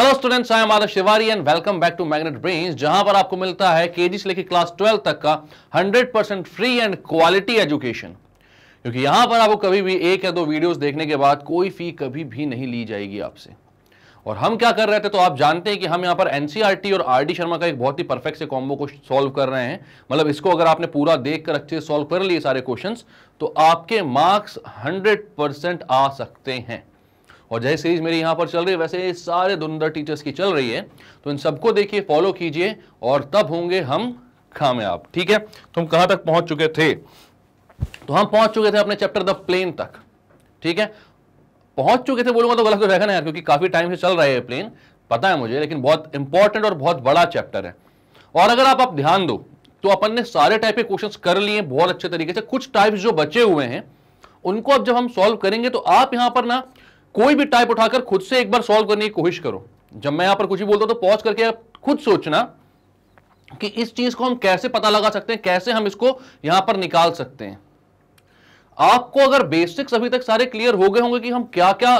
Hello students I am आदर शिवारी and welcome back to Magnet Brains जहां पर आपको मिलता है केजी से लेकर क्लास 12 तक का 100 percent free and quality education क्योंकि यहां पर आपको कभी भी एक या दो वीडियोस देखने के बाद कोई फी कभी भी नहीं ली जाएगी आपसे और हम क्या कर रहे थे तो आप जानते हैं कि हम यहाँ पर एनसीईआरटी e और आरडी शर्मा का एक बहुत ही परफेक्ट से कॉम्बो को सॉल्व कर रहे हैं मतलब इसको अगर आपने पूरा देख कर अच्छे से सॉल्व कर लिए सारे क्वेश्चन तो आपके मार्क्स हंड्रेड आ सकते हैं और जैसे सीरीज मेरी यहाँ पर चल रही है वैसे ये सारे धुंधर टीचर्स की चल रही है तो इन सबको देखिए फॉलो कीजिए और तब होंगे हम कामयाब ठीक है तुम तो कहाँ तक पहुँच चुके थे तो हम पहुँच चुके थे अपने चैप्टर द प्लेन तक ठीक है पहुँच चुके थे बोलूँगा तो गलत हो ना यार क्योंकि काफ़ी टाइम से चल रहा है प्लेन पता है मुझे लेकिन बहुत इंपॉर्टेंट और बहुत बड़ा चैप्टर है और अगर आप, आप ध्यान दो तो अपन ने सारे टाइप के क्वेश्चंस कर लिए बहुत अच्छे तरीके से कुछ टाइप्स जो बचे हुए हैं उनको अब जब हम सॉल्व करेंगे तो आप यहां पर ना कोई भी टाइप उठाकर खुद से एक बार सॉल्व करने की कोशिश करो जब मैं यहां पर कुछ भी बोलता हूं तो पॉज करके खुद सोचना कि इस चीज को हम कैसे पता लगा सकते हैं कैसे हम इसको यहां पर निकाल सकते हैं आपको अगर बेसिक्स अभी तक सारे क्लियर हो गए होंगे कि हम क्या क्या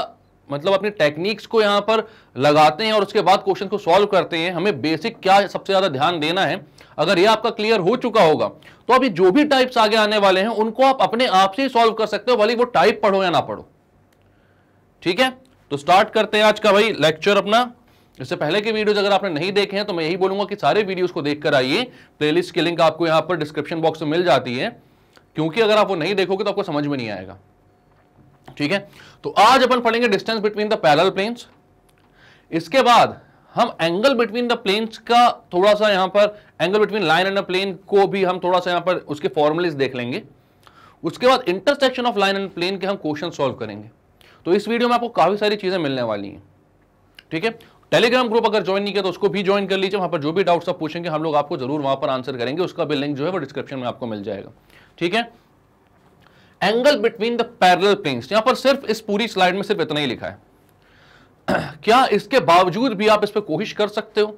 मतलब अपनी टेक्निक्स को यहां पर लगाते हैं और उसके बाद क्वेश्चन को सॉल्व करते हैं हमें बेसिक क्या सबसे ज्यादा ध्यान देना है अगर ये आपका क्लियर हो चुका होगा तो अभी जो भी टाइप्स आगे आने वाले हैं उनको आप अपने आप से ही सॉल्व कर सकते हो भले वो टाइप पढ़ो या ना पढ़ो ठीक है तो स्टार्ट करते हैं आज का भाई लेक्चर अपना इससे पहले के वीडियोज अगर आपने नहीं देखे हैं तो मैं यही बोलूंगा कि सारे वीडियो को देखकर आइए प्लेलिस्ट की लिंक आपको यहाँ पर डिस्क्रिप्शन बॉक्स में मिल जाती है क्योंकि अगर आप वो नहीं देखोगे तो आपको समझ में नहीं आएगा ठीक है तो आज अपन पढ़ेंगे distance between the parallel planes इसके बाद हम एंगल बिटवीन द प्लेन्स का थोड़ा सा यहां पर angle between line and plane को भी हम थोड़ा सा यहां पर उसके फॉर्मुलिस देख लेंगे उसके बाद intersection of line and plane के हम क्वेश्चन सॉल्व करेंगे तो इस वीडियो में आपको काफ़ी सारी चीज़ें मिलने वाली हैं ठीक है टेलीग्राम ग्रुप अगर ज्वाइन नहीं किया तो उसको भी ज्वाइन कर लीजिए वहां पर जो भी डाउट्स आप पूछेंगे हम लोग आपको जरूर वहां पर आंसर करेंगे उसका भी लिंक जो है वो डिस्क्रिप्शन में आपको मिल जाएगा ठीक है angle between the parallel planes यहां पर सिर्फ इस पूरी स्लाइड में सिर्फ इतना ही लिखा है क्या इसके बावजूद भी आप इस पर कोशिश कर सकते हो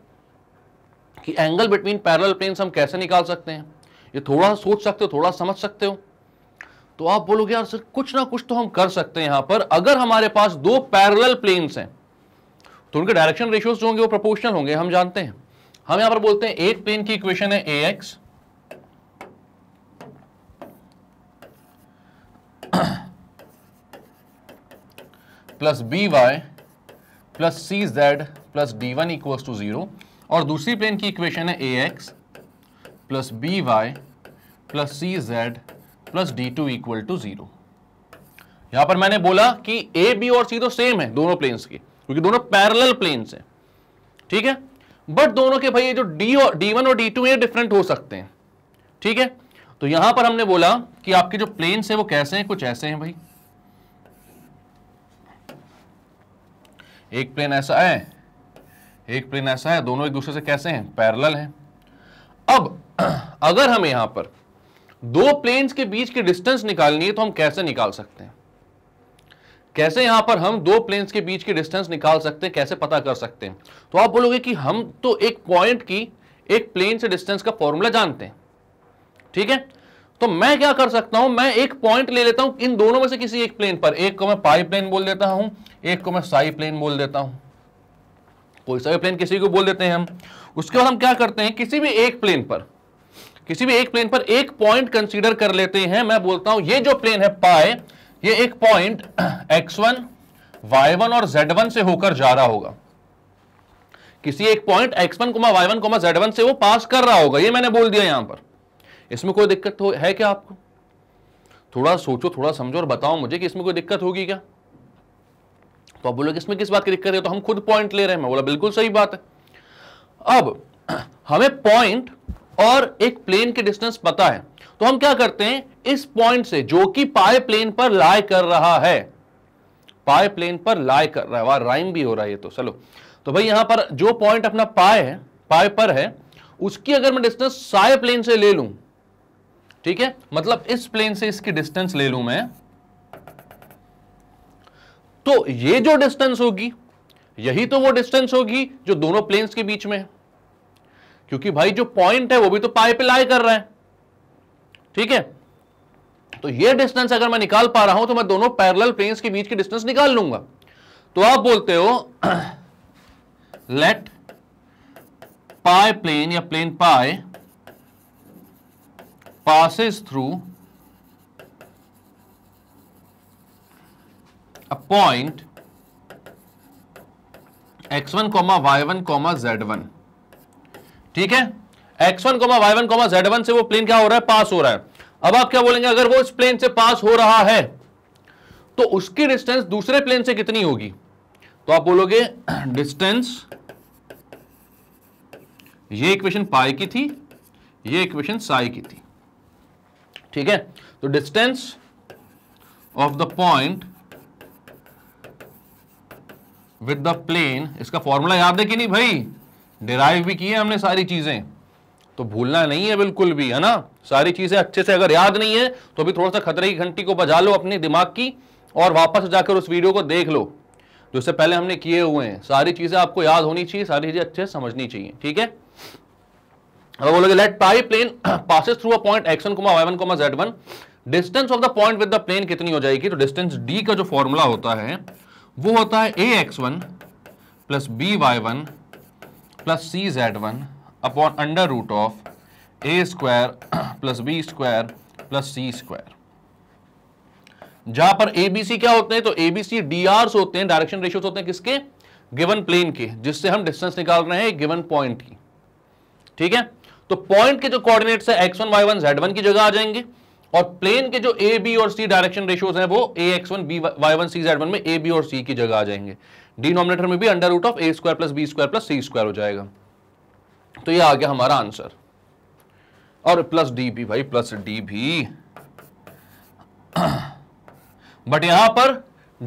कि एंगल बिटवीन पैरल प्लेन्स हम कैसे निकाल सकते हैं ये थोड़ा सोच सकते हो थोड़ा समझ सकते हो तो आप बोलोगे यार सर कुछ ना कुछ तो हम कर सकते हैं यहां पर अगर हमारे पास दो पैरल प्लेन्स हैं तो उनके डायरेक्शन रेशियोज जो होंगे वो प्रोपोर्शनल होंगे हम जानते हैं हम यहां पर बोलते हैं एक प्लेन की इक्वेशन है a x plus b y plus c z plus d one equals to zero और दूसरी प्लेन की इक्वेशन है a x plus b y plus c z plus d two equal to zero यहां पर मैंने बोला कि ए बी और सी तो सेम है दोनों प्लेन्स के क्योंकि दोनों पैरल प्लेन्स हैं ठीक है बट दोनों के भाई ये जो डी और डी वन और डी टू ये डिफरेंट हो सकते हैं ठीक है तो यहां पर हमने बोला कि आपके जो प्लेन्स हैं वो कैसे हैं कुछ ऐसे हैं भाई एक प्लेन ऐसा है एक प्लेन ऐसा है दोनों एक दूसरे से कैसे हैं पैरल हैं अब अगर हम यहां पर दो प्लेन्स के बीच की डिस्टेंस निकालनी है तो हम कैसे निकाल सकते हैं कैसे यहां पर हम दो प्लेन्स के बीच की डिस्टेंस निकाल सकते हैं कैसे पता कर सकते हैं तो आप बोलोगे कि हम तो एक पॉइंट की एक प्लेन से डिस्टेंस का फॉर्मूला जानते हैं ठीक है तो मैं क्या कर सकता हूं मैं एक पॉइंट ले लेता हूं इन दोनों में से किसी एक प्लेन पर एक को मैं पाई प्लेन बोल देता हूं एक को मैं साई प्लेन बोल देता हूं कोई सा प्लेन किसी को बोल देते हैं हम उसके बाद हम क्या करते हैं किसी भी एक प्लेन पर किसी भी एक प्लेन पर एक पॉइंट कंसीडर कर लेते हैं मैं बोलता हूं ये जो प्लेन है पाए ये एक पॉइंट x1, y1 और z1 से होकर जा रहा होगा किसी एक point x1, one comma y one comma z one से वो पास कर रहा होगा ये मैंने बोल दिया यहां पर इसमें कोई दिक्कत हो, है क्या आपको थोड़ा सोचो थोड़ा समझो और बताओ मुझे कि इसमें कोई दिक्कत होगी क्या तो आप बोलोगे इसमें किस बात की दिक्कत है तो हम खुद पॉइंट ले रहे हैं मैं बोला बिल्कुल सही बात है अब हमें पॉइंट और एक प्लेन के डिस्टेंस पता है तो हम क्या करते हैं इस पॉइंट से जो कि पाए प्लेन पर लाय कर रहा है पाए प्लेन पर लाय कर रहा है वाह राइम भी हो रहा है ये तो चलो तो भाई यहां पर जो पॉइंट अपना पाए है पाए पर है उसकी अगर मैं डिस्टेंस साय प्लेन से ले लू ठीक है मतलब इस प्लेन से इसकी डिस्टेंस ले लू मैं तो ये जो डिस्टेंस होगी यही तो वो डिस्टेंस होगी जो दोनों प्लेन्स के बीच में है क्योंकि भाई जो पॉइंट है वो भी तो पाए पे लाई कर रहा है ठीक है तो ये डिस्टेंस अगर मैं निकाल पा रहा हूं तो मैं दोनों पैरेलल प्लेन्स के बीच की डिस्टेंस निकाल लूंगा तो आप बोलते हो लेट पाए प्लेन या plane pi through point x one comma y one comma z one ठीक है x one comma y one comma z one से वो प्लेन क्या हो रहा है पास हो रहा है अब आप क्या बोलेंगे अगर वो इस प्लेन से पास हो रहा है तो उसकी डिस्टेंस दूसरे प्लेन से कितनी होगी तो आप बोलोगे डिस्टेंस ये इक्वेशन पाई की थी ये इक्वेशन साई की थी ठीक है तो distance of the point with the plane इसका फॉर्मूला याद है कि नहीं भाई डिराइव भी किए हमने सारी चीजें तो भूलना नहीं है बिल्कुल भी है ना सारी चीजें अच्छे से अगर याद नहीं है तो अभी थोड़ा सा खतरे की घंटी को बजा लो अपने दिमाग की और वापस जाकर उस वीडियो को देख लो जो इससे पहले हमने किए हुए हैं सारी चीजें आपको याद होनी चाहिए सारी चीजें अच्छे से समझनी चाहिए ठीक है अब बोलोगे let pi plane passes through a point x one y one comma z one distance of the point with the plane कितनी हो जाएगी तो डिस्टेंस डी का जो फॉर्मूला होता है वो होता है a x one plus b y one plus c z one upon under root of a square plus b square plus c square जहां पर एबीसी क्या होते हैं तो एबीसी डी होते हैं डायरेक्शन रेशियो होते हैं किसके गिवन प्लेन के जिससे हम डिस्टेंस निकाल रहे हैं गिवन पॉइंट की ठीक है तो पॉइंट के जो कोऑर्डिनेट्स है x one y one z one की जगह आ जाएंगे और प्लेन के जो ए बी और सी डायरेक्शन रेशियोज हैं वो a x one b y one c z one में ए बी और सी की जगह आ जाएंगे डिनोमिनेटर में भी under root of a square plus b square plus c square हो जाएगा तो ये आ गया हमारा आंसर और प्लस डी भी भाई प्लस डी भी बट यहां पर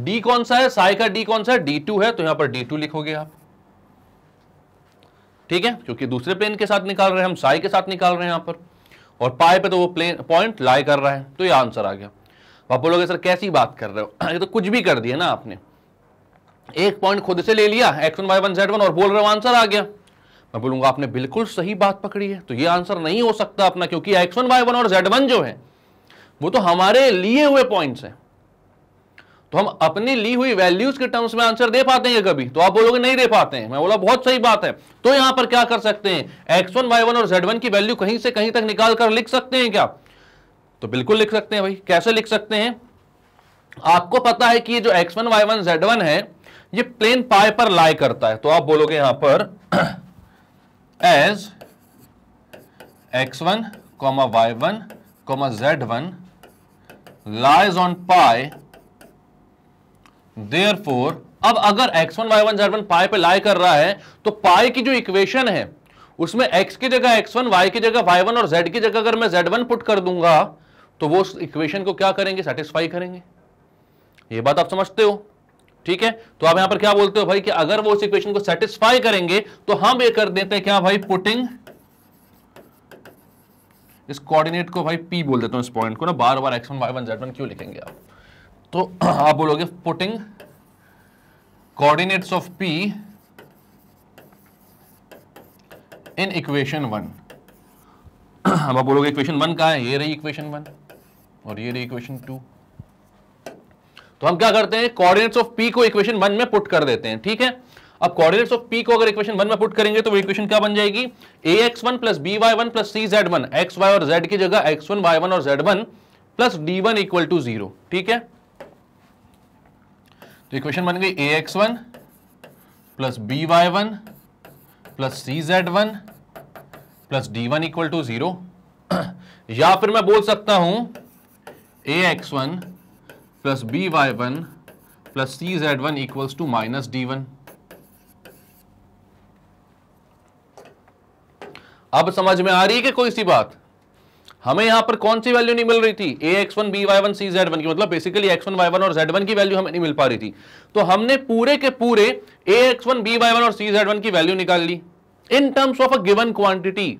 डी कौन सा है साई का डी कौन सा है डी टू है तो यहां पर डी टू लिखोगे आप ठीक है क्योंकि दूसरे प्लेन के साथ निकाल रहे हैं हम साई के साथ निकाल रहे हैं यहां पर और पाए पे तो वो प्लेन पॉइंट लाई कर रहा है तो ये आंसर आ गया आप बोलोगे सर कैसी बात कर रहे हो ये तो कुछ भी कर दिया ना आपने एक पॉइंट खुद से ले लिया x one y one z one और बोल रहे हो आंसर आ गया मैं बोलूंगा आपने बिल्कुल सही बात पकड़ी है तो ये आंसर नहीं हो सकता अपना क्योंकि एक्स वन वाई वन और जेड वन जो है वो तो हमारे लिए हुए पॉइंट्स हैं तो हम अपनी ली हुई वैल्यूज के टर्म्स में आंसर दे पाते हैं कभी तो आप बोलोगे नहीं दे पाते हैं मैं बोला बहुत सही बात है तो यहां पर क्या कर सकते हैं एक्स वन वाई वन और जेड वन की वैल्यू कहीं से कहीं तक निकाल कर लिख सकते हैं क्या तो बिल्कुल लिख सकते हैं भाई कैसे लिख सकते हैं आपको पता है कि ये जो x one y one z one है ये प्लेन पाए पर लाई करता है तो आप बोलोगे यहां पर as x one comma y one comma z one lies on pi therefore अब अगर x one y one z one pi पर लाई कर रहा है तो पाए की जो इक्वेशन है उसमें x की जगह x1, y की जगह y1 और z की जगह अगर मैं z1 पुट कर दूंगा तो वो उस इक्वेशन को क्या करेंगे सेटिस्फाई करेंगे ये बात आप समझते हो ठीक है तो आप यहां पर क्या बोलते हो भाई कि अगर वो उस इक्वेशन को सेटिस्फाई करेंगे तो हम ये कर देते हैं क्या भाई पुटिंग इस कोऑर्डिनेट को भाई पी बोल देता हूं इस पॉइंट को ना बार बार x one y one z one क्यों लिखेंगे आप तो आप बोलोगे putting coordinates of p in equation one अब आप बोलोगे इक्वेशन वन कहा है ये रही इक्वेशन वन और ये रही इक्वेशन टू तो हम क्या करते हैं कोऑर्डिनेट्स ऑफ पी को इक्वेशन वन में पुट कर देते हैं ठीक है अब कोऑर्डिनेट्स ऑफ पी को अगर इक्वेशन वन में पुट करेंगे तो वो इक्वेशन क्या बन जाएगी a x one plus b y one plus c z one x y और जेड की जगह एक्स वन वाई वन और z one plus d one equal to zero ठीक है तो इक्वेशन बन गई a x one plus b y one plus c z one plus d one equal to zero या फिर मैं बोल सकता हूं a x one plus b y one plus c z one equals to minus d one अब समझ में आ रही है कि कोई सी बात हमें यहां पर कौन सी वैल्यू नहीं मिल रही थी a x one b y one c z one की मतलब basically x one y one और जेड वन की वैल्यू हमें नहीं मिल पा रही थी तो हमने पूरे के पूरे a x one b y one और सी जेड वन की वैल्यू निकाल ली in terms of a given quantity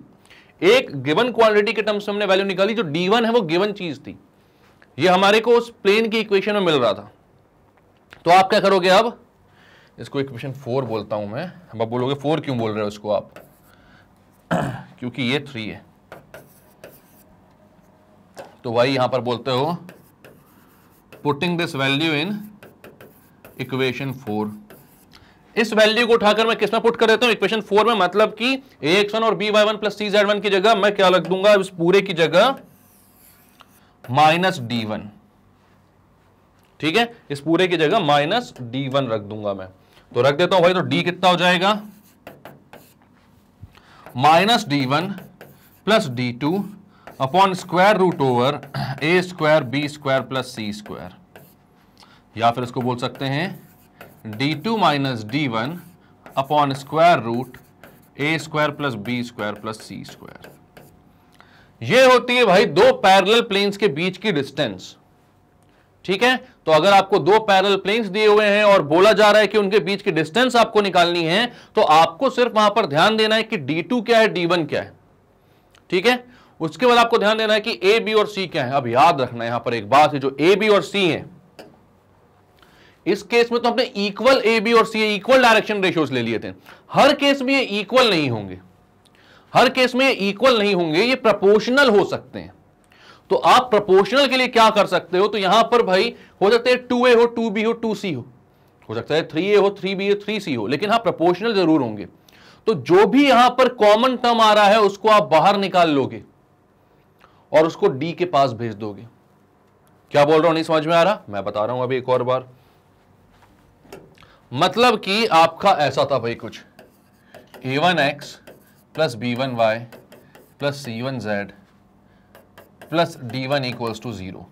एक गिवन क्वांटिटी के टर्म्स में हमने वैल्यू निकाली जो डी वन है वो गिवन चीज थी ये हमारे को उस प्लेन की इक्वेशन में मिल रहा था तो आप क्या करोगे अब इसको इक्वेशन फोर बोलता हूं मैं अब आप बोलोगे फोर क्यों बोल रहे हो इसको आप क्योंकि ये थ्री है तो वाई यहां पर बोलते हो putting this value in equation four इस वैल्यू को उठाकर मैं किसमें पुट कर देता हूं इक्वेशन फोर में मतलब कि ए एक्स वन और b y one plus c z one की जगह मैं क्या लग दूंगा इस पूरे की जगह माइनस डी वन ठीक है इस पूरे की जगह माइनस डी वन रख दूंगा मैं तो रख देता हूं भाई तो डी कितना हो जाएगा minus d one plus d two upon square root over a square b square plus c square या फिर इसको बोल सकते हैं d two minus d one upon square root a square plus b square plus c square ये होती है भाई दो पैरेलल प्लेन्स के बीच की डिस्टेंस ठीक है तो अगर आपको दो पैरेलल प्लेन्स दिए हुए हैं और बोला जा रहा है कि उनके बीच की डिस्टेंस आपको निकालनी है तो आपको सिर्फ वहां पर ध्यान देना है कि टू क्या है वन क्या है ठीक है उसके बाद आपको ध्यान देना है कि ए बी और सी क्या है अब याद रखना यहां पर एक बात है जो ए बी और सी है इस केस में तो हमने इक्वल ए बी और सी इक्वल डायरेक्शन रेशियोज ले लिए थे हर केस में ये इक्वल नहीं होंगे हर केस में इक्वल नहीं होंगे ये प्रपोर्शनल हो सकते हैं तो आप प्रपोर्शनल के लिए क्या कर सकते हो तो यहां पर भाई हो सकते हैं टू ए हो टू बी हो टू सी हो हो सकता है थ्री ए हो थ्री बी हो थ्री सी हो लेकिन हाँ प्रपोर्शनल जरूर होंगे तो जो भी यहां पर कॉमन टर्म आ रहा है उसको आप बाहर निकाल लोगे और उसको डी के पास भेज दोगे क्या बोल रहा हूं नहीं समझ में आ रहा मैं बता रहा हूं अभी एक और बार मतलब कि आपका ऐसा था भाई कुछ a one x plus b one y plus c one z plus d one equals to zero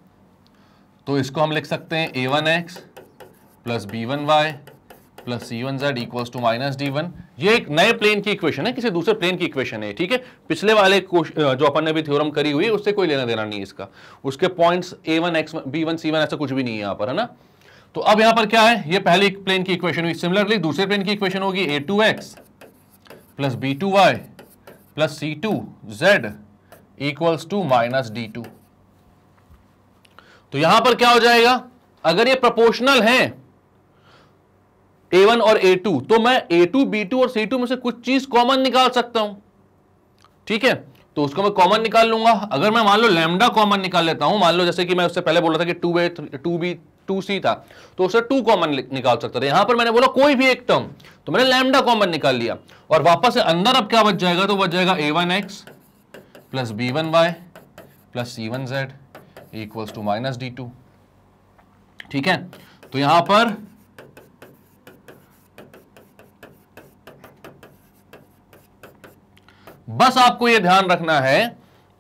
तो इसको हम लिख सकते हैं a one x plus b one y plus c one z equals to minus d one ये एक नए plane की इक्वेशन है किसी दूसरे प्लेन की इक्वेशन है ठीक है पिछले वाले जो अपन ने भी थ्योरम करी हुई है उससे कोई लेना देना नहीं इसका उसके points a one x b one c one ऐसा कुछ भी नहीं है यहाँ पर है ना तो अब यहां पर क्या है ये पहली प्लेन की इक्वेशन हुई सिमिलरली दूसरे प्लेन की इक्वेशन होगी a two x plus b two y plus c two z equals to minus d two तो यहां पर क्या हो जाएगा अगर ये प्रोपोर्शनल हैं A1 और A2 तो मैं A2, B2 और C2 में से कुछ चीज कॉमन निकाल सकता हूं ठीक है तो उसको मैं कॉमन निकाल लूंगा अगर मैं मान लो लेमडा कॉमन निकाल लेता हूं मान लो जैसे कि मैं उससे पहले बोला था कि टू बे टू बी टू सी था तो उसे टू कॉमन निकाल सकते थे यहां पर मैंने बोला कोई भी एक टर्म तो मैंने लैमडा कॉमन निकाल लिया और वापस से अंदर अब क्या बच जाएगा तो बच जाएगा a one x plus b one y plus c one z equals to minus d two ठीक है तो यहां पर बस आपको यह ध्यान रखना है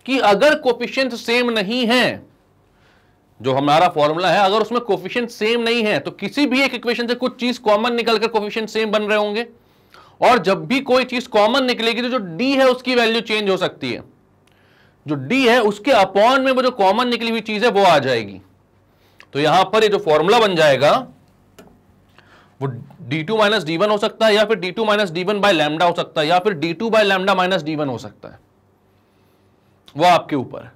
कि अगर कोपिशियंट सेम नहीं है जो हमारा फॉर्मूला है अगर उसमें कोफिशियंट सेम नहीं है तो किसी भी एक इक्वेशन से कुछ चीज कॉमन निकलकर कोफिशियंट सेम बन रहे होंगे और जब भी कोई चीज कॉमन निकलेगी तो जो डी है उसकी वैल्यू चेंज हो सकती है जो डी है उसके अपॉन में वो जो कॉमन निकली हुई चीज है वो आ जाएगी तो यहां पर ये जो फॉर्मूला बन जाएगा वो d two minus d one हो सकता है या फिर d two minus d one by lambda हो सकता है या फिर d two by lambda minus d one हो सकता है वो आपके ऊपर है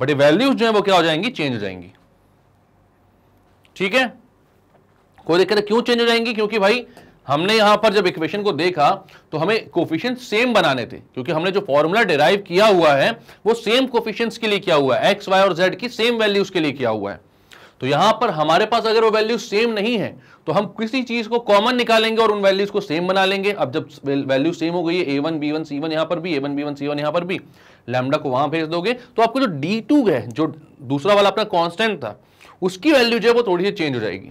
बट ये वैल्यूज जो है वो क्या हो जाएंगी चेंज हो जाएंगी ठीक है कोई दिक्कत क्यों चेंज हो जाएंगी क्योंकि भाई हमने यहां पर जब इक्वेशन को देखा तो हमें कोफिशियंट सेम बनाने थे क्योंकि हमने जो फॉर्मूला डिराइव किया हुआ है वो सेम कोफिशियंट्स के लिए किया हुआ है एक्स वाई और जेड की सेम वैल्यूज के लिए किया हुआ है तो यहां पर हमारे पास अगर वो वैल्यू सेम नहीं है तो हम किसी चीज को कॉमन निकालेंगे और उन वैल्यूज को सेम बना लेंगे अब जब वैल्यू सेम हो गई है a one b one c one यहां पर भी a one b one c one यहां पर भी लैमडा को वहां भेज दोगे तो आपको जो डी टू है जो दूसरा वाला अपना कॉन्स्टेंट था उसकी वैल्यू जो है वो थोड़ी सी चेंज हो जाएगी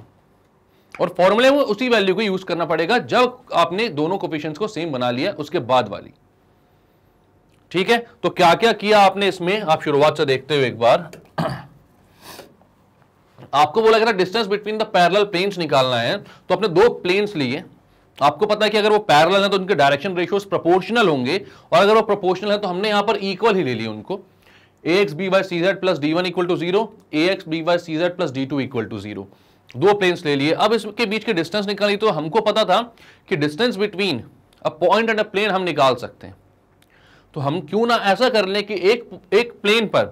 और फॉर्मूले में उसी वैल्यू को यूज करना पड़ेगा जब आपने दोनों कोपिशन को सेम बना लिया उसके बाद वाली ठीक है तो क्या क्या किया आपने इसमें आप शुरुआत से देखते हुए एक बार आपको बोला गया distance between the parallel planes निकालना है तो आपने दो प्लेन्स लिए आपको पता है कि अगर वो पैरल है तो उनके डायरेक्शन रेशियोज प्रोपोर्शनल होंगे और अगर वो प्रोपोर्शनल है तो हमने यहां पर इक्वल ही ले लिया उनको a x b y c z plus d one equal to zero a x b y c z plus d two equal to zero दो प्लेन्स ले लिए अब इसके बीच के डिस्टेंस निकाली तो हमको पता था कि distance between a point and a plane हम निकाल सकते हैं तो हम क्यों ना ऐसा कर लें कि एक एक प्लेन पर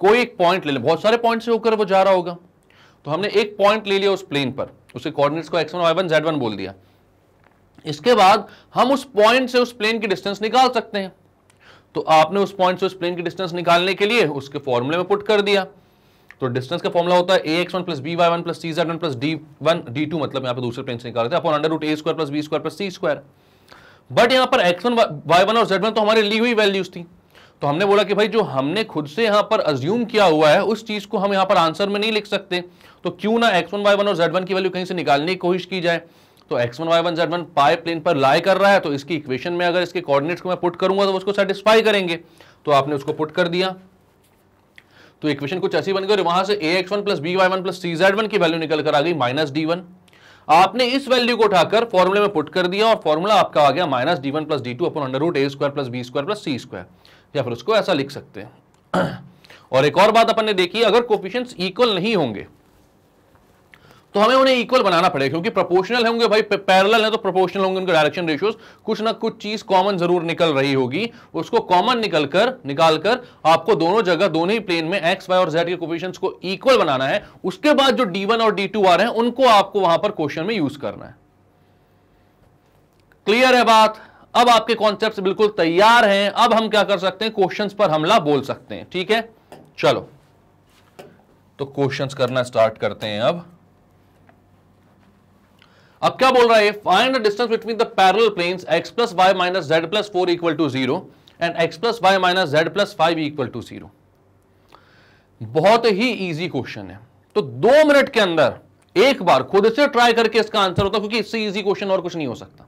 कोई एक पॉइंट ले लें बहुत सारे पॉइंट से होकर वो जा रहा होगा तो हमने एक पॉइंट ले लिया उस प्लेन पर उसके कोऑर्डिनेट्स को x one y one z one बोल दिया इसके बाद हम उस पॉइंट से उस प्लेन की डिस्टेंस निकाल सकते हैं तो आपने उस पॉइंट से उस प्लेन की डिस्टेंस निकालने के लिए उसके फॉर्मूले में पुट कर दिया तो डिस्टेंस का फॉर्मुला होता है a x one plus b y one plus c z one plus d one d two मतलब यहाँ पे दूसरे प्लेन से निकाल रहे थे upon under root a square plus b square plus c square but यहाँ पर एक्स वन वाई वन और जेड वन तो हमारे ली हुई वैल्यूज थी तो हमने बोला कि भाई जो हमने खुद से यहाँ पर अज्यूम किया हुआ है उस चीज को हम यहाँ पर आंसर में नहीं लिख सकते तो क्यों ना एक्स वन वाई वन और जेड वन की वैल्यू कहीं से निकालने की कोशिश की जाए तो x one y one z one पाई प्लेन पर लाई कर रहा है तो इसकी इक्वेशन में अगर इसके कोऑर्डिनेट्स को मैं पुट करूंगा तो उसको सेटिस्फाई करेंगे तो आपने उसको पुट कर दिया तो इक्वेशन कुछ ऐसी बन गई और वहां से a x one plus b y one plus c z one की वैल्यू निकल कर आ गई माइनस डी वन आपने इस वैल्यू को उठाकर फॉर्मुले में पुट कर दिया और फॉर्मूला आपका आ गया minus d one plus d two upon under root a square plus b square plus c square या फिर उसको ऐसा लिख सकते हैं और एक और बात अपन ने देखी अगर कोफिशियंट्स इक्वल नहीं होंगे तो हमें उन्हें इक्वल बनाना पड़ेगा क्योंकि प्रोपोर्शनल होंगे भाई पैरेलल है तो प्रोपोर्शनल होंगे उनके डायरेक्शन रेशियोज कुछ ना कुछ चीज कॉमन जरूर निकल रही होगी उसको कॉमन निकल कर निकाल कर आपको दोनों जगह दोनों ही प्लेन में एक्स वाई और जेड के कोपेशन को इक्वल बनाना है उसके बाद जो डी और डी आ रहे हैं उनको आपको वहां पर क्वेश्चन में यूज करना है क्लियर है बात अब आपके कॉन्सेप्ट बिल्कुल तैयार हैं अब हम क्या कर सकते हैं क्वेश्चंस पर हमला बोल सकते हैं ठीक है चलो तो क्वेश्चंस करना स्टार्ट करते हैं अब अब क्या बोल रहा है find the distance between the parallel planes x plus y minus z plus four equal to zero and x plus y minus z plus five equal to zero बहुत ही इजी क्वेश्चन है तो दो मिनट के अंदर एक बार खुद से ट्राई करके इसका आंसर होता क्योंकि इससे इजी क्वेश्चन और कुछ नहीं हो सकता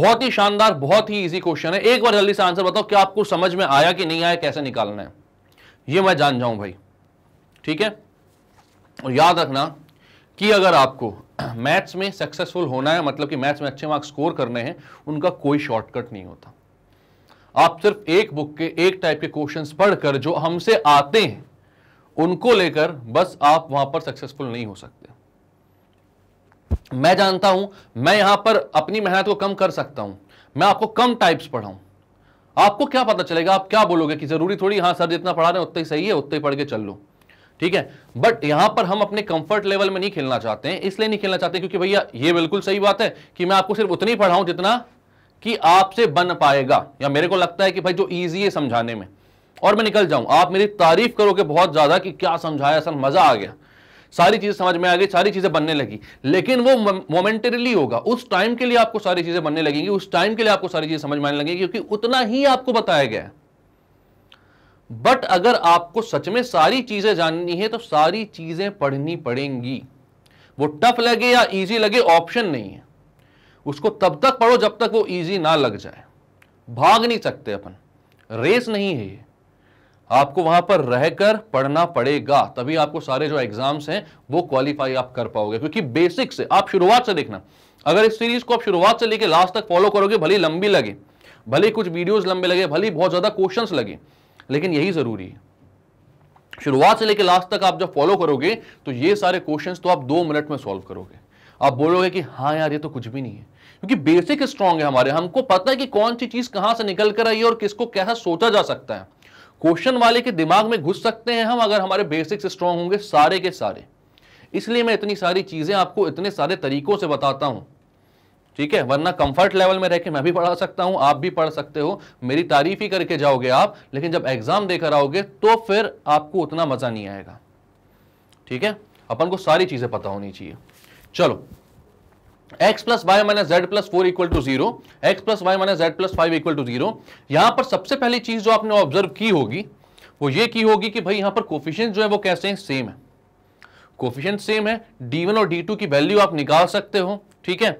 बहुत ही शानदार बहुत ही इजी क्वेश्चन है एक बार जल्दी से आंसर बताओ क्या आपको समझ में आया कि नहीं आया कैसे निकालना है ये मैं जान जाऊं भाई ठीक है और याद रखना कि अगर आपको मैथ्स में सक्सेसफुल होना है मतलब कि मैथ्स में अच्छे मार्क्स स्कोर करने हैं उनका कोई शॉर्टकट नहीं होता आप सिर्फ एक बुक के एक टाइप के क्वेश्चंस पढ़कर जो हमसे आते हैं उनको लेकर बस आप वहां पर सक्सेसफुल नहीं हो सकते मैं जानता हूं मैं यहां पर अपनी मेहनत को कम कर सकता हूं मैं आपको कम टाइप्स पढ़ाऊं आपको क्या पता चलेगा आप क्या बोलोगे कि जरूरी थोड़ी हाँ सर जितना पढ़ा रहे हैं उतना ही सही है उतना ही पढ़ के चल लो ठीक है बट यहां पर हम अपने कंफर्ट लेवल में नहीं खेलना चाहते हैं इसलिए नहीं खेलना चाहते क्योंकि भैया ये बिल्कुल सही बात है कि मैं आपको सिर्फ उतनी पढ़ाऊं जितना कि आपसे बन पाएगा या मेरे को लगता है कि भाई जो ईजी है समझाने में और मैं निकल जाऊं आप मेरी तारीफ करोगे बहुत ज्यादा कि क्या समझाया सर मजा आ गया सारी चीजें समझ में आ गई सारी चीजें बनने लगी लेकिन वो मोमेंटरीली होगा उस टाइम के लिए आपको सारी चीजें बनने लगेंगी उस टाइम के लिए आपको सारी चीजें समझ में आने लगेंगी क्योंकि उतना ही आपको बताया गया है बट अगर आपको सच में सारी चीजें जाननी है तो सारी चीजें पढ़नी पड़ेंगी वो टफ लगे या इजी लगे ऑप्शन नहीं है उसको तब तक पढ़ो जब तक वो इजी ना लग जाए भाग नहीं सकते अपन रेस नहीं है ये आपको वहां पर रहकर पढ़ना पड़ेगा तभी आपको सारे जो एग्जाम्स हैं वो क्वालिफाई आप कर पाओगे क्योंकि बेसिक से आप शुरुआत से देखना अगर इस सीरीज को आप शुरुआत से लेकर लास्ट तक फॉलो करोगे भले लंबी लगे भले कुछ वीडियोस लंबे लगे भले बहुत ज्यादा क्वेश्चंस लगे लेकिन यही ज़रूरी है शुरुआत से लेकर लास्ट तक आप जब फॉलो करोगे तो ये सारे क्वेश्चंस तो आप दो मिनट में सॉल्व करोगे आप बोलोगे कि हाँ यार ये तो कुछ भी नहीं है क्योंकि बेसिक स्ट्रांग है हमारे हमको पता है कि कौन सी चीज़ कहां से निकल कर आई है और किसको कैसा सोचा जा सकता है क्वेश्चन वाले के दिमाग में घुस सकते हैं हम अगर हमारे बेसिक्स स्ट्रांग होंगे सारे के सारे इसलिए मैं इतनी सारी चीज़ें आपको इतने सारे तरीकों से बताता हूं ठीक है वरना कंफर्ट लेवल में रहकर मैं भी पढ़ा सकता हूं आप भी पढ़ सकते हो मेरी तारीफ ही करके जाओगे आप लेकिन जब एग्जाम देकर आओगे तो फिर आपको उतना मजा नहीं आएगा ठीक है अपन को सारी चीजें पता होनी चाहिए चलो x plus y minus z plus four equal to zero x plus y minus z plus five equal to zero यहां पर सबसे पहली चीज जो आपने ऑब्जर्व की होगी वो ये की होगी कि भाई यहां पर कोफिशियंट जो है वो कैसे हैं सेम है कोफिशियंट सेम है डी वन और डी टू की वैल्यू आप निकाल सकते हो ठीक है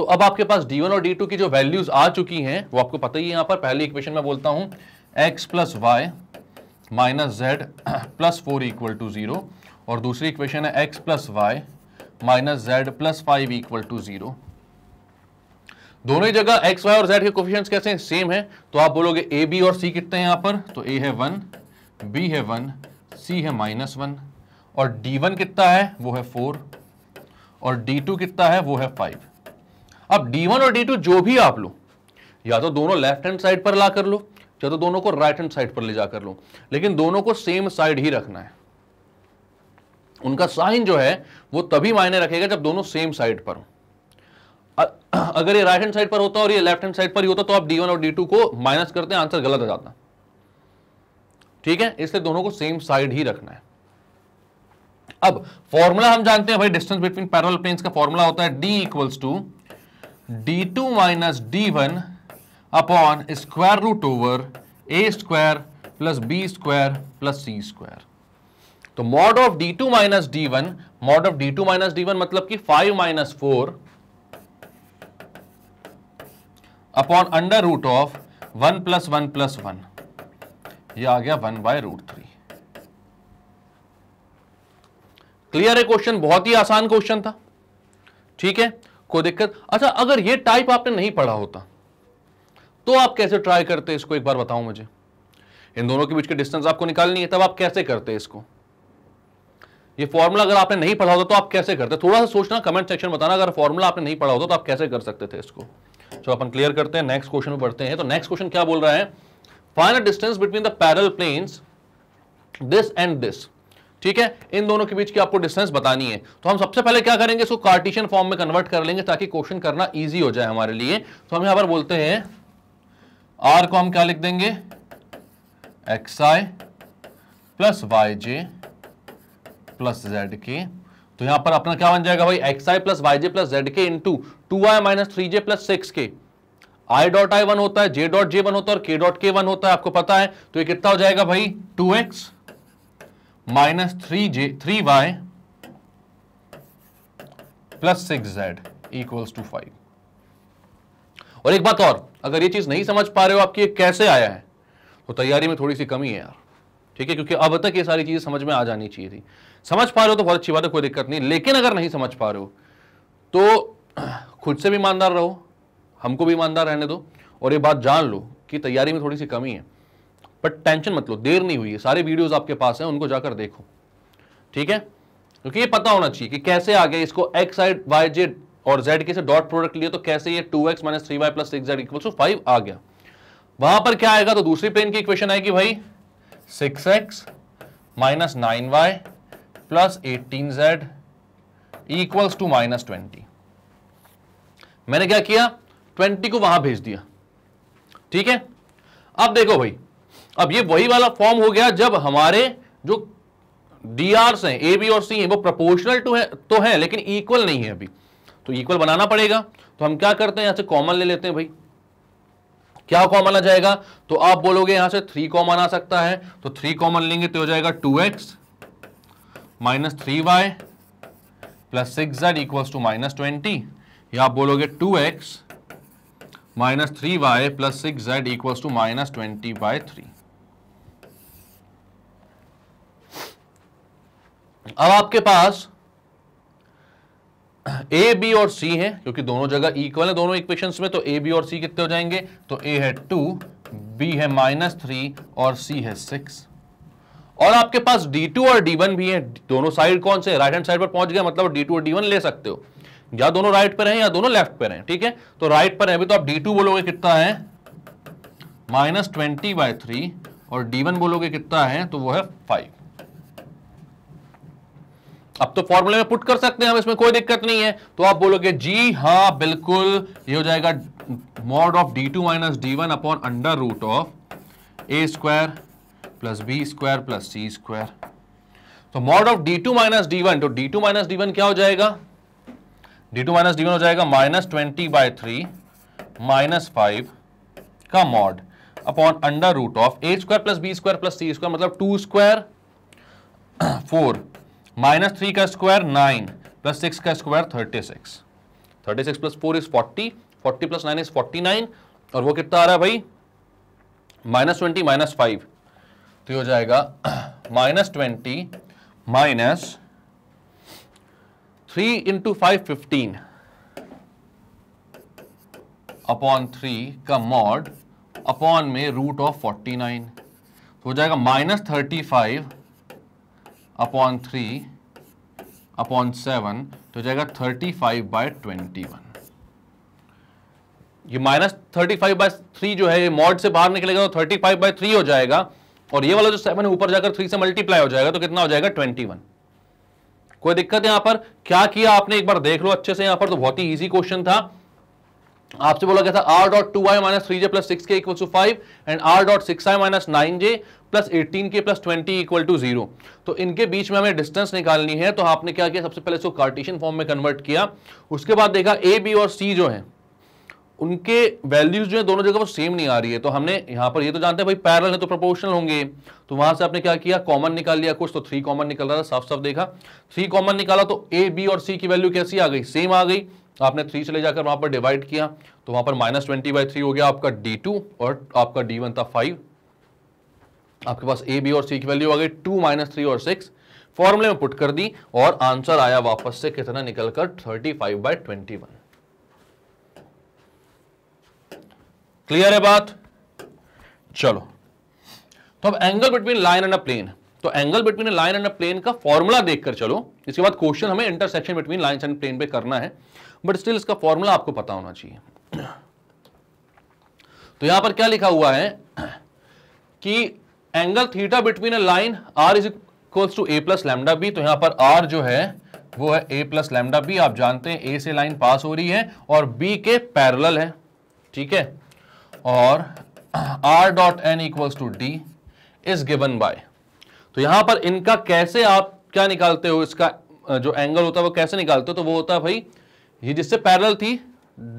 तो अब आपके पास डी वन और डी टू की जो वैल्यूज आ चुकी हैं वो आपको पता ही है यहां पर पहली इक्वेशन में बोलता हूं x plus y minus z plus four equal to zero और दूसरी इक्वेशन है x plus y minus z plus five equal to zero दोनों ही जगह एक्स वाई और जेड के कोफिशियंट्स कैसे हैं सेम है तो आप बोलोगे ए बी और सी कितने हैं यहां पर तो ए है वन बी है वन सी है माइनस वन और डी वन कितना है वो है फोर और डी टू कितना है वो है फाइव अब d1 और d2 जो भी आप लो या तो दोनों लेफ्ट हैंड साइड पर ला कर लो या तो दोनों को राइट हैंड साइड पर ले जा कर लो लेकिन दोनों को सेम साइड ही रखना है उनका साइन जो है वो तभी मायने रखेगा जब दोनों सेम साइड पर हो अगर ये राइट हैंड साइड पर होता और ये लेफ्ट हैंड साइड पर ही होता तो आप वन और टू को माइनस करते हैं आंसर गलत हो जाता ठीक है इसलिए दोनों को सेम साइड ही रखना है अब फॉर्मूला हम जानते हैं भाई डिस्टेंस बिटवीन पैरल प्लेन्स का फॉर्मूला होता है d equals to d two minus d one upon square root over a square plus b square plus c square तो mod of d two minus d one mod of d two minus d one मतलब कि five minus four upon under root of one plus one plus one ये आ गया one by root three clear है question बहुत ही आसान question था ठीक है कोई दिक्कत अच्छा अगर ये टाइप आपने नहीं पढ़ा होता तो आप कैसे ट्राई करते इसको एक बार बताओ मुझे इन दोनों के बीच के डिस्टेंस आपको निकालनी है तब आप कैसे करते इसको ये फॉर्मूला अगर आपने नहीं पढ़ा होता तो आप कैसे करते थोड़ा सा सोचना कमेंट सेक्शन बताना अगर फॉर्मूला आपने नहीं पढ़ा होता तो आप कैसे कर सकते थे इसको चलो अपन क्लियर करते हैं नेक्स्ट क्वेश्चन में पढ़ते हैं तो नेक्स्ट क्वेश्चन क्या बोल रहा है final distance between the parallel planes this and this ठीक है इन दोनों के बीच की आपको डिस्टेंस बतानी है तो हम सबसे पहले क्या करेंगे इसको कार्टिशियन फॉर्म में कन्वर्ट कर लेंगे ताकि क्वेश्चन करना ईजी हो जाए हमारे लिए तो हम यहां पर बोलते हैं आर को हम क्या लिख देंगे x i plus y j plus z k तो यहां पर अपना क्या बन जाएगा भाई x i plus y j plus z k into two i minus three j plus six k i dot I one होता है जे डॉट जे वन होता है और के डॉट के वन होता है आपको पता है तो ये कितना हो जाएगा भाई two x minus three j three y plus six z equals to five और एक बात और अगर ये चीज नहीं समझ पा रहे हो आपकी कैसे आया है तो तैयारी में थोड़ी सी कमी है यार ठीक है क्योंकि अब तक ये सारी चीजें समझ में आ जानी चाहिए थी समझ पा रहे हो तो बहुत अच्छी बात है कोई दिक्कत नहीं लेकिन अगर नहीं समझ पा रहे हो तो खुद से भी ईमानदार रहो हमको भी ईमानदार रहने दो और ये बात जान लो कि तैयारी में थोड़ी सी कमी है बट टेंशन मत लो देर नहीं हुई है सारे वीडियोज आपके पास हैं उनको जाकर देखो ठीक है क्योंकि ये पता होना चाहिए कि कैसे आ गया इसको एक्स आई वाई जेड और जेड के से डॉट प्रोडक्ट लिए तो कैसे ये two x minus three y plus six z equal to five आ गया वहां पर क्या आएगा तो दूसरी प्लेन की इक्वेशन आएगी भाई six x minus nine y plus eighteen z equals to minus twenty मैंने क्या किया ट्वेंटी को वहां भेज दिया ठीक है अब देखो भाई अब ये वही वाला फॉर्म हो गया जब हमारे जो डी आर हैं ए बी और सी हैं वो प्रोपोर्शनल टू है तो है लेकिन इक्वल नहीं है अभी तो इक्वल बनाना पड़ेगा तो हम क्या करते हैं यहां से कॉमन ले लेते हैं भाई क्या कॉमन आ जाएगा तो आप बोलोगे यहां से थ्री कॉमन आ सकता है तो थ्री कॉमन लेंगे तो हो जाएगा two x minus three y plus six z equal to minus twenty या आप बोलोगे two x minus three y plus six z equal to minus twenty by three अब आपके पास ए बी और सी है क्योंकि दोनों जगह इक्वल है दोनों इक्वेशंस में तो ए बी और सी कितने हो जाएंगे तो ए है टू बी है माइनस थ्री और सी है सिक्स और आपके पास डी टू और डी वन भी है दोनों साइड कौन से राइट हैंड साइड पर पहुंच गया मतलब डी टू और डी वन ले सकते हो या दोनों राइट पर हैं या दोनों लेफ्ट पर हैं ठीक है तो राइट पर है अभी तो आप डी टू बोलोगे कितना है माइनस ट्वेंटी बाय थ्री और डी वन बोलोगे कितना है तो वो है फाइव अब तो फॉर्मूले में पुट कर सकते हैं हम इसमें कोई दिक्कत नहीं है तो आप बोलोगे जी हाँ बिल्कुल ये हो जाएगा mod of d two minus d one upon under root of a square plus b square plus c square तो mod of d two minus d one तो d two minus d one क्या हो जाएगा d two minus d one हो जाएगा minus twenty by three minus five का mod upon under root of a square plus b square plus c square मतलब two square four minus three का square nine plus six का square thirty six thirty six plus four is forty forty plus nine is forty nine और वो कितना आ रहा है भाई minus twenty minus five तो हो जाएगा minus twenty minus three into five fifteen upon three का मॉड अपॉन में रूट ऑफ फोर्टी नाइन तो हो जाएगा minus thirty five upon three upon seven तो जाएगा thirty five by twenty one ये minus thirty five by three जो है ये मॉड से बाहर निकलेगा तो थर्टी फाइव बाय थ्री हो जाएगा और ये वाला जो सेवन है ऊपर जाकर थ्री से मल्टीप्लाई हो जाएगा तो कितना हो जाएगा ट्वेंटी वन कोई दिक्कत यहां पर क्या किया आपने एक बार देख लो अच्छे से यहां पर तो बहुत ही इजी क्वेश्चन था आपसे बोला गया था r dot two i minus three j plus six k equal to five and r dot six i minus nine j plus eighteen k plus twenty equal to zero तो इनके बीच में हमें distance निकालनी है तो आपने क्या किया सबसे पहले इसको कार्टेशियन फॉर्म में कन्वर्ट किया उसके बाद देखा ए बी और सी जो है उनके वैल्यूज जो है दोनों जगह वो सेम नहीं आ रही है तो हमने यहाँ पर ये तो जानते हैं भाई पैरल है तो प्रोपोर्शनल होंगे तो वहां से आपने क्या किया कॉमन निकाल लिया कुछ तो थ्री कॉमन निकल रहा था साफ साफ देखा थ्री कॉमन निकाला तो ए बी और सी की वैल्यू कैसी आ गई सेम आ गई तो आपने थ्री से ले जाकर वहां पर डिवाइड किया तो वहां पर माइनस ट्वेंटी बाई थ्री हो गया आपका डी टू और आपका डी वन था फाइव आपके पास ए बी और सी की वैल्यू आ गई टू माइनस थ्री और सिक्स फॉर्मूले में पुट कर दी और आंसर आया वापस से कितना निकलकर thirty five by twenty one clear है बात चलो तो अब angle between line and a plane तो angle between line and plane का फॉर्मूला देखकर चलो इसके बाद क्वेश्चन हमें intersection between line and plane पे करना है बट स्टिल इसका फॉर्मूला आपको पता होना चाहिए तो यहां पर क्या लिखा हुआ है कि angle theta between a line r is equals to a plus lambda b तो यहां पर आर जो है वो है ए प्लस लैमडा बी आप जानते हैं ए से लाइन पास हो रही है और बी के पैरल है ठीक है और r dot n equals to d is given by तो यहां पर इनका कैसे आप क्या निकालते हो इसका जो एंगल होता है वो कैसे निकालते हो तो वो होता है भाई ये जिससे पैरल थी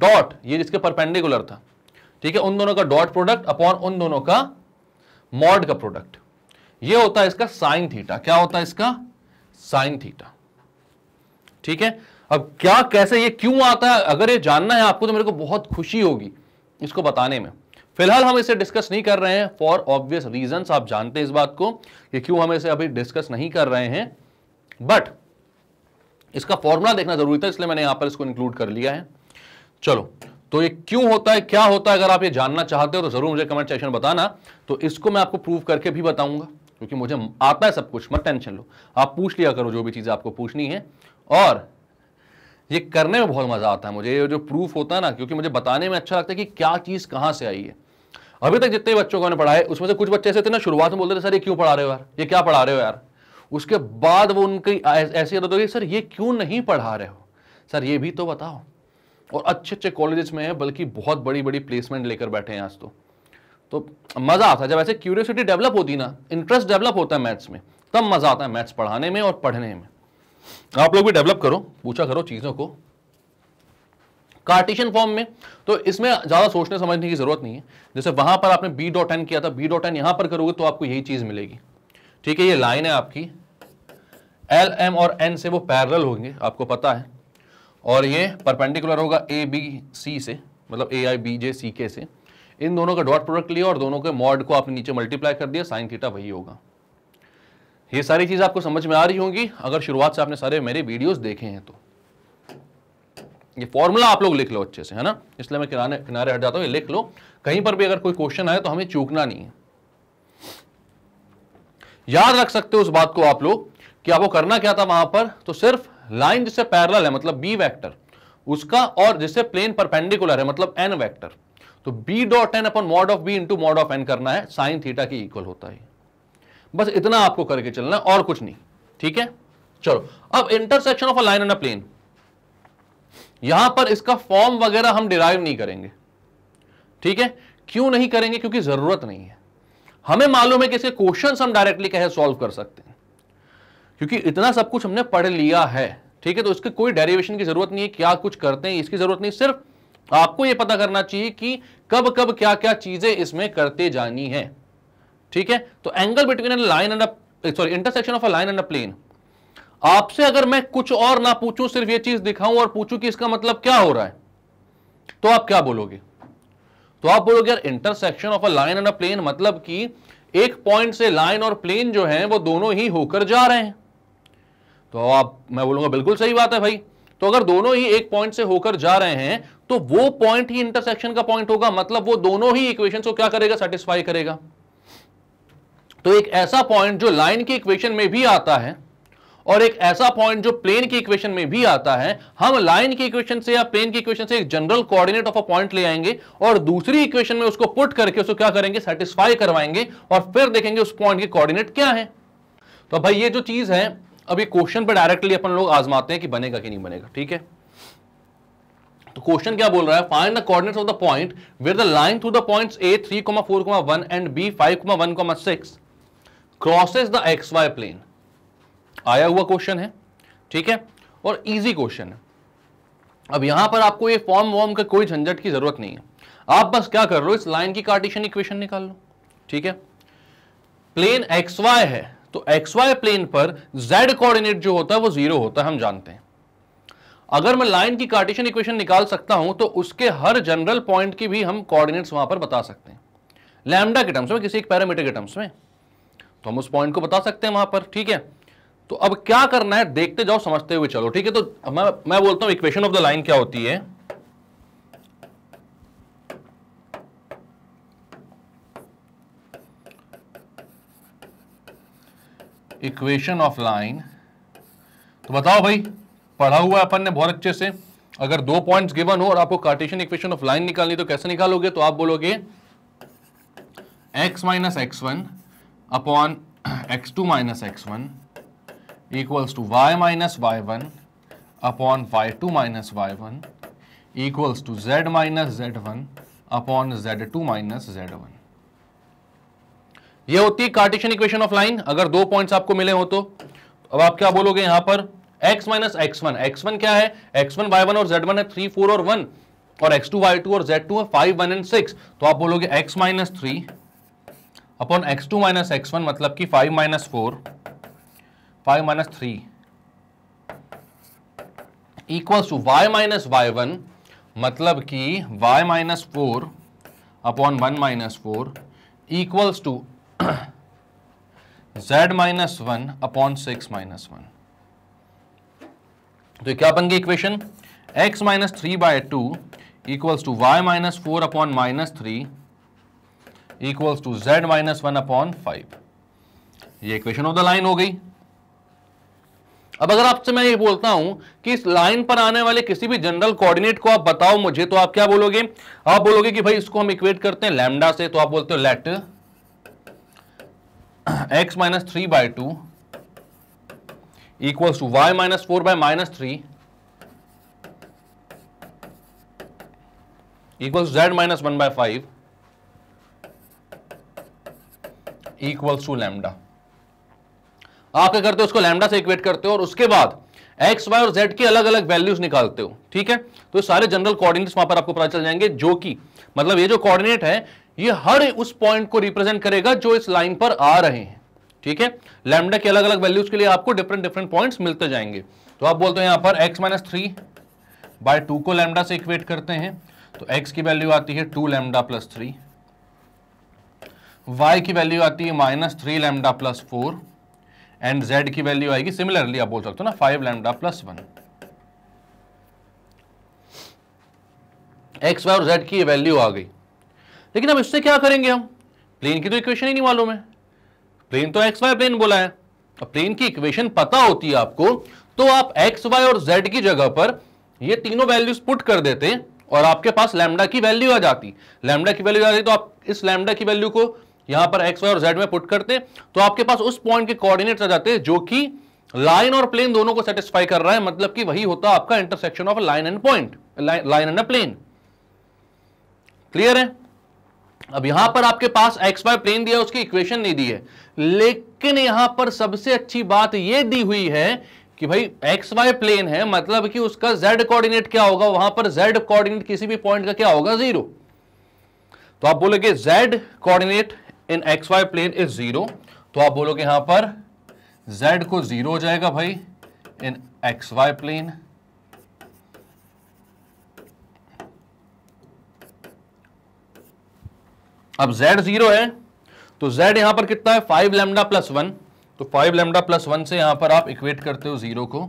डॉट ये जिसके परपेंडिकुलर था ठीक है उन दोनों का डॉट प्रोडक्ट अपॉन उन दोनों का मॉड का प्रोडक्ट ये होता है इसका साइन थीटा क्या होता है इसका साइन थीटा ठीक है अब क्या कैसे ये क्यों आता है अगर ये जानना है आपको तो मेरे को बहुत खुशी होगी इसको बताने में फिलहाल हम इसे डिस्कस नहीं कर रहे हैं फॉर ऑब्वियस रीजन आप जानते हैं इस बात को कि क्यों हम इसे अभी डिस्कस नहीं कर रहे हैं बट इसका फॉर्मूला देखना जरूरी था इसलिए मैंने यहां पर इसको इंक्लूड कर लिया है चलो तो ये क्यों होता है क्या होता है अगर आप ये जानना चाहते हो तो जरूर मुझे कमेंट सेक्शन बताना तो इसको मैं आपको प्रूव करके भी बताऊंगा क्योंकि मुझे आता है सब कुछ मत टेंशन लो आप पूछ लिया करो जो भी चीज़ आपको पूछनी है और ये करने में बहुत मज़ा आता है मुझे ये जो प्रूफ होता है ना क्योंकि मुझे बताने में अच्छा लगता है कि क्या चीज़ कहां से आई है अभी तक जितने बच्चों को मैंने पढ़ाए उसमें से कुछ बच्चे ऐसे थे ना शुरुआत में बोलते थे सर ये क्यों पढ़ा रहे हो यार ये क्या पढ़ा रहे हो यार उसके बाद वो उनकी ऐसी आदत होगी सर ये क्यों नहीं पढ़ा रहे हो सर ये भी तो बताओ और अच्छे अच्छे कॉलेजेस में है बल्कि बहुत बड़ी बड़ी प्लेसमेंट लेकर बैठे हैं आज तो तो मज़ा आता है जब ऐसे क्यूरियोसिटी डेवलप होती ना इंटरेस्ट डेवलप होता है मैथ्स में तब मज़ा आता है मैथ्स पढ़ाने में और पढ़ने में आप लोग भी डेवलप करो पूछा करो चीज़ों को कार्टिशन फॉर्म में तो इसमें ज़्यादा सोचने समझने की ज़रूरत नहीं है जैसे वहाँ पर आपने बी डॉट एन किया था बी डॉट एन यहाँ पर करोगे तो आपको यही चीज़ मिलेगी ठीक है ये लाइन है आपकी एल एम और एन से वो पैरल होंगे आपको पता है और ये परपेंडिकुलर होगा ए बी सी से मतलब ए आई बी जे सी के से इन दोनों का डॉट प्रोडक्ट लिया और दोनों के मॉड को आपने नीचे मल्टीप्लाई कर दिया साइन थीटा वही होगा ये सारी चीज़ आपको समझ में आ रही होंगी अगर शुरुआत से आपने सारे मेरे वीडियोस देखे हैं तो ये फॉर्मूला आप लोग लिख लो अच्छे से है ना इसलिए मैं किनारे किनारे हट जाता हूँ ये लिख लो कहीं पर भी अगर कोई क्वेश्चन आए तो हमें चूकना नहीं है याद रख सकते हो उस बात को आप लोग कि आपको करना क्या था वहां पर तो सिर्फ लाइन जिससे पैरल है मतलब बी वैक्टर उसका और जिससे प्लेन परपेंडिकुलर है मतलब एन वैक्टर तो b dot n upon mod of b into mod of n करना है साइन थीटा की इक्वल होता है बस इतना आपको करके चलना है और कुछ नहीं ठीक है चलो अब intersection of a line and a plane यहां पर इसका फॉर्म वगैरह हम डिराइव नहीं करेंगे ठीक है क्यों नहीं करेंगे क्योंकि जरूरत नहीं है हमें मालूम है कि इसके क्वेश्चन हम डायरेक्टली कहे सॉल्व कर सकते हैं क्योंकि इतना सब कुछ हमने पढ़ लिया है ठीक है तो इसके कोई डेरिवेशन की जरूरत नहीं है क्या कुछ करते हैं इसकी जरूरत नहीं सिर्फ आपको यह पता करना चाहिए कि कब कब क्या क्या चीजें इसमें करते जानी है ठीक है तो angle between line and sorry intersection of a line and a plane आपसे अगर मैं कुछ और ना पूछूं सिर्फ ये चीज दिखाऊं और पूछूं कि इसका मतलब क्या हो रहा है तो आप क्या बोलोगे तो आप बोलोगे यार intersection of a line and a plane मतलब कि एक पॉइंट से लाइन और प्लेन जो है वो दोनों ही होकर जा रहे हैं तो आप मैं बोलूंगा बिल्कुल सही बात है भाई तो अगर दोनों ही एक पॉइंट से होकर जा रहे हैं तो वो पॉइंट ही इंटरसेक्शन का पॉइंट होगा मतलब वो दोनों ही इक्वेशन को क्या करेगा सेटिस्फाई करेगा तो एक ऐसा पॉइंट जो लाइन की इक्वेशन में भी आता है और एक ऐसा पॉइंट जो प्लेन की इक्वेशन में भी आता है हम लाइन की इक्वेशन से या प्लेन की इक्वेशन से एक general coordinate of a point ले आएंगे और दूसरी इक्वेशन में उसको पुट करके उसको क्या करेंगे सेटिस्फाई करवाएंगे और फिर देखेंगे उस पॉइंट के कोऑर्डिनेट क्या है तो भाई ये जो चीज है अब ये क्वेश्चन पर डायरेक्टली अपन लोग आजमाते हैं कि बनेगा कि नहीं बनेगा ठीक है तो क्वेश्चन क्या बोल रहा है find the coordinates of the point where the line through the points A three comma four comma one and B five comma one comma six crosses the x y plane आया हुआ question है ठीक है और easy question है अब यहां पर आपको ये फॉर्म वॉर्म का कोई झंझट की जरूरत नहीं है आप बस क्या कर लो इस लाइन की कार्टिशन इक्वेशन निकाल लो ठीक है प्लेन एक्स वाई है तो एक्स वाई प्लेन पर जेड कोऑर्डिनेट जो होता है वो जीरो होता है हम जानते हैं अगर मैं लाइन की कार्टेशियन इक्वेशन निकाल सकता हूं तो उसके हर जनरल पॉइंट की भी हम कोऑर्डिनेट्स वहां पर बता सकते हैं लैमडा के टर्म्स में किसी एक पैरामीटर के टर्म्स में तो हम उस पॉइंट को बता सकते हैं वहां पर ठीक है तो अब क्या करना है देखते जाओ समझते हुए चलो ठीक है तो मैं मैं बोलता हूं इक्वेशन ऑफ द लाइन क्या होती है इक्वेशन ऑफ लाइन तो बताओ भाई पढ़ा हुआ है अपन ने बहुत अच्छे से अगर दो पॉइंट्स गिवन हो और आपको कार्टेशियन इक्वेशन ऑफ लाइन निकालनी तो कैसे निकालोगे तो आप बोलोगे x minus x one upon x two minus x one equals to y minus y one upon y two minus y one equals to z minus z one upon z two minus z one ये होती है Cartesian equation of line अगर दो points आपको मिले हो तो अब आप क्या बोलोगे यहां पर x minus x one x one क्या है x1 y1 और z1 है थ्री फोर और वन और x2 y2 और z2 है फाइव वन एंड सिक्स तो आप बोलोगे x minus three upon x two minus x one मतलब कि five minus four five minus three equals to y minus y one मतलब कि y minus four upon one minus four equals to z minus one upon six minus one तो क्या बन गई equation x minus three by two equals to y minus four upon minus three equals to z minus one upon five ये equation of the line हो गई अब अगर आपसे मैं ये बोलता हूं कि इस लाइन पर आने वाले किसी भी जनरल कोऑर्डिनेट को आप बताओ मुझे तो आप क्या बोलोगे आप बोलोगे कि भाई इसको हम इक्वेट करते हैं लैमडा से तो आप बोलते हो let x minus three by two equals to y minus four by minus three equals z minus one by five equals to lambda आप क्या करते हो उसको लैमडा से इक्वेट करते हो और उसके बाद एक्स वाई और जेड की अलग अलग वैल्यूज निकालते हो ठीक है तो सारे जनरल कोऑर्डिनेट्स वहां पर आपको पता चल जाएंगे जो कि मतलब ये जो कोऑर्डिनेट है ये हर उस पॉइंट को रिप्रेजेंट करेगा जो इस लाइन पर आ रहे हैं ठीक है लैमडा के अलग अलग वैल्यूज के लिए आपको डिफरेंट डिफरेंट पॉइंट्स मिलते जाएंगे तो आप बोलते हैं यहां पर x minus three by two को लैमडा से इक्वेट करते हैं तो x की वैल्यू आती है two lambda plus three y की वैल्यू आती है minus three lambda plus four and z की वैल्यू आएगी सिमिलरली आप बोल सकते हो ना five lambda plus one x y और जेड की वैल्यू आ गई लेकिन अब इससे क्या करेंगे हम प्लेन की तो इक्वेशन ही नहीं मालूम है प्लेन तो एक्स वाई प्लेन बोला है अब प्लेन की इक्वेशन पता होती है आपको तो आप एक्स वाई और जेड की जगह पर ये तीनों वैल्यूज पुट कर देते और आपके पास लैमडा की वैल्यू आ जाती लैमडा की वैल्यू आ जाती तो आप इस लैमडा की वैल्यू को यहां पर एक्स वाई और जेड में पुट करते तो आपके पास उस पॉइंट के कोऑर्डिनेट्स आ जाते जो कि लाइन और प्लेन दोनों को सेटिस्फाई कर रहा है मतलब कि वही होता आपका intersection of line and point line and a plane clear है अब यहां पर आपके पास एक्स वाई प्लेन दिया उसकी इक्वेशन नहीं दी है लेकिन यहां पर सबसे अच्छी बात यह दी हुई है कि भाई एक्स वाई प्लेन है मतलब कि उसका जेड कोऑर्डिनेट क्या होगा वहां पर जेड कोऑर्डिनेट किसी भी पॉइंट का क्या होगा जीरो तो आप बोलोगे z coordinate in x y plane is zero तो आप बोलोगे यहां पर जेड को जीरो हो जाएगा भाई इन एक्स वाई प्लेन अब z जीरो है तो z यहां पर कितना है फाइव लेमडा प्लस वन तो फाइव लेमडा प्लस वन से यहां पर आप इक्वेट करते हो जीरो को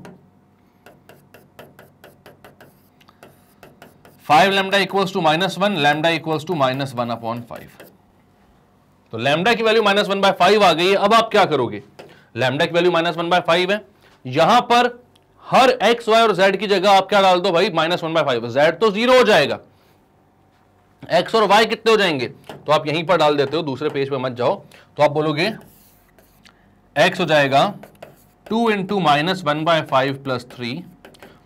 five lambda equals to minus one lambda equals to minus one upon five तो लेमडा की value minus one by five आ गई है अब आप क्या करोगे लेमडा की value minus one by five है यहां पर हर एक्स वाई और जेड की जगह आप क्या डाल दो भाई minus one by five z तो जीरो हो जाएगा एक्स और वाई कितने हो जाएंगे तो आप यहीं पर डाल देते हो दूसरे पेज पर मत जाओ तो आप बोलोगे एक्स हो जाएगा two into minus one by five plus three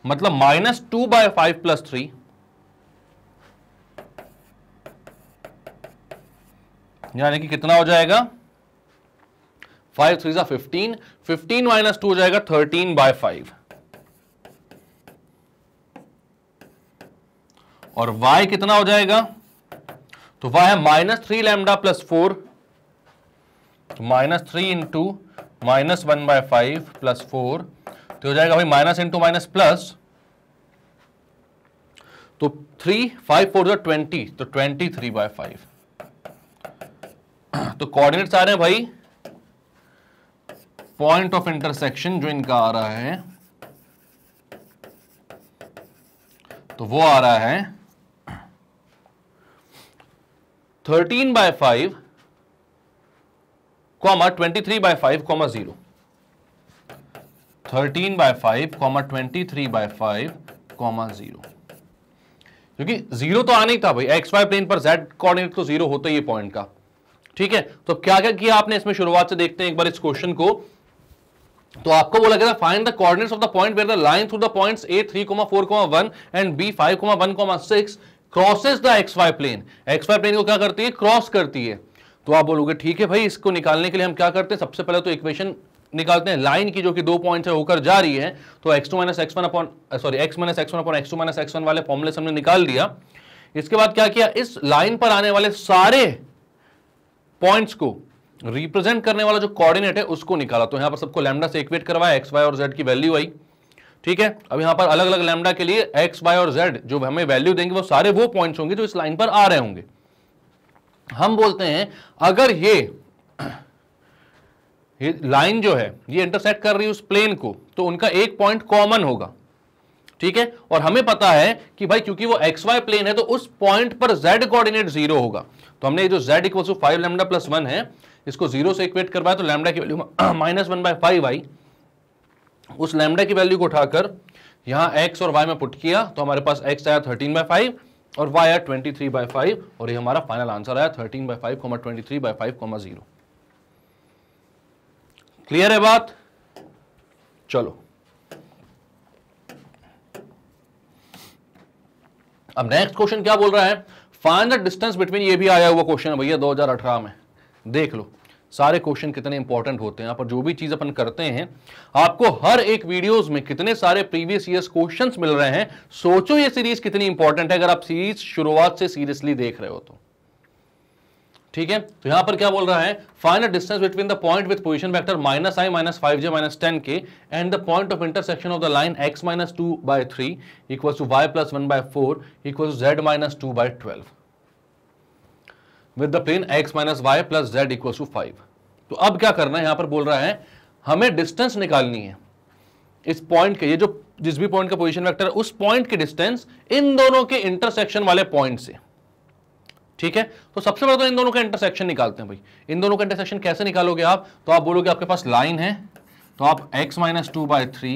मतलब minus two by five plus three यानी कि कितना हो जाएगा फाइव थ्री सा फिफ्टीन फिफ्टीन माइनस टू हो जाएगा थर्टीन बाय फाइव और y कितना हो जाएगा तो वह है minus three lambda plus four तो minus three into minus one by five plus four तो हो जाएगा भाई माइनस इंटू माइनस प्लस तो थ्री फाइव फोर ट्वेंटी तो ट्वेंटी थ्री बाय फाइव तो कोऑर्डिनेट्स आ रहे हैं भाई पॉइंट ऑफ इंटरसेक्शन जो इनका आ रहा है तो वो आ रहा है thirteen by five comma twenty three by five comma zero thirteen by five comma twenty three by five comma zero क्योंकि जीरो तो आने ही था भाई एक्स वाई प्लेन पर जेड कोऑर्डिनेट तो जीरो होता ही है पॉइंट का ठीक है तो क्या क्या किया आपने इसमें शुरुआत से देखते हैं एक बार इस क्वेश्चन को तो आपको बोला गया था find the coordinates of the point where the line through the points A three comma four comma one and B five comma one comma six crosses the x y plane x y plane को क्या करती है cross करती है तो आप बोलोगे ठीक है भाई इसको निकालने के लिए हम क्या करते हैं सबसे पहले तो इक्वेशन निकालते हैं लाइन की जो कि दो पॉइंट से होकर जा रही है तो x two minus x one upon sorry x minus x one upon x two minus x one वाले फॉर्मुले से हमने निकाल दिया इसके बाद क्या किया इस लाइन पर आने वाले सारे पॉइंट्स को रिप्रेजेंट करने वाला जो कोऑर्डिनेट है उसको निकाला तो यहां पर सबको लैमडा से इक्वेट करवाया एक्स वाई और जेड की वैल्यू आई ठीक है अब यहां पर अलग अलग लैमडा के लिए एक्स वाई और जेड जो हमें वैल्यू देंगे वो सारे वो पॉइंट्स होंगे जो इस लाइन पर आ रहे होंगे हम बोलते हैं अगर ये ये लाइन जो है ये इंटरसेक्ट कर रही है उस प्लेन को तो उनका एक पॉइंट कॉमन होगा ठीक है और हमें पता है कि भाई क्योंकि वो एक्स वाई प्लेन है तो उस पॉइंट पर जेड कोऑर्डिनेट जीरो होगा तो हमने जो z equal to five lambda plus one है इसको जीरो से इक्वेट करवाया तो लेमडा की value minus one by five आई उस लैमडा की वैल्यू को उठाकर यहाँ एक्स और वाई में पुट किया तो हमारे पास एक्स आया थर्टीन बाई फाइव और वाई आया ट्वेंटी थ्री बाई फाइव और ये हमारा फाइनल आंसर आया thirteen by five comma twenty three by five comma zero clear है बात चलो अब नेक्स्ट क्वेश्चन क्या बोल रहा है फाइनल द डिस्टेंस बिटवीन ये भी आया हुआ क्वेश्चन है भैया 2018 में देख लो सारे क्वेश्चन कितने इंपॉर्टेंट होते हैं पर जो भी चीज अपन करते हैं आपको हर एक वीडियोस में कितने सारे प्रीवियस ईयर क्वेश्चंस मिल रहे हैं सोचो ये सीरीज कितनी इंपॉर्टेंट है अगर आप सीरीज शुरुआत से सीरियसली देख रहे हो तो ठीक है तो यहां पर क्या बोल रहा है final distance between the point with position factor minus i minus five j minus ten k and the point of intersection of the line x minus two by three equal to y plus one by four equal to z minus two by twelve with the plane x minus y plus z equal to five तो अब क्या करना है यहां पर बोल रहा है हमें डिस्टेंस निकालनी है इस पॉइंट के ये जो जिस भी पॉइंट का पोजिशन वैक्टर है उस पॉइंट की डिस्टेंस इन दोनों के इंटरसेक्शन वाले पॉइंट से ठीक है तो सबसे पहले तो इन दोनों का इंटरसेक्शन निकालते हैं भाई इन दोनों का इंटरसेक्शन कैसे निकालोगे आप तो आप बोलोगे आपके पास लाइन है तो आप x minus two by three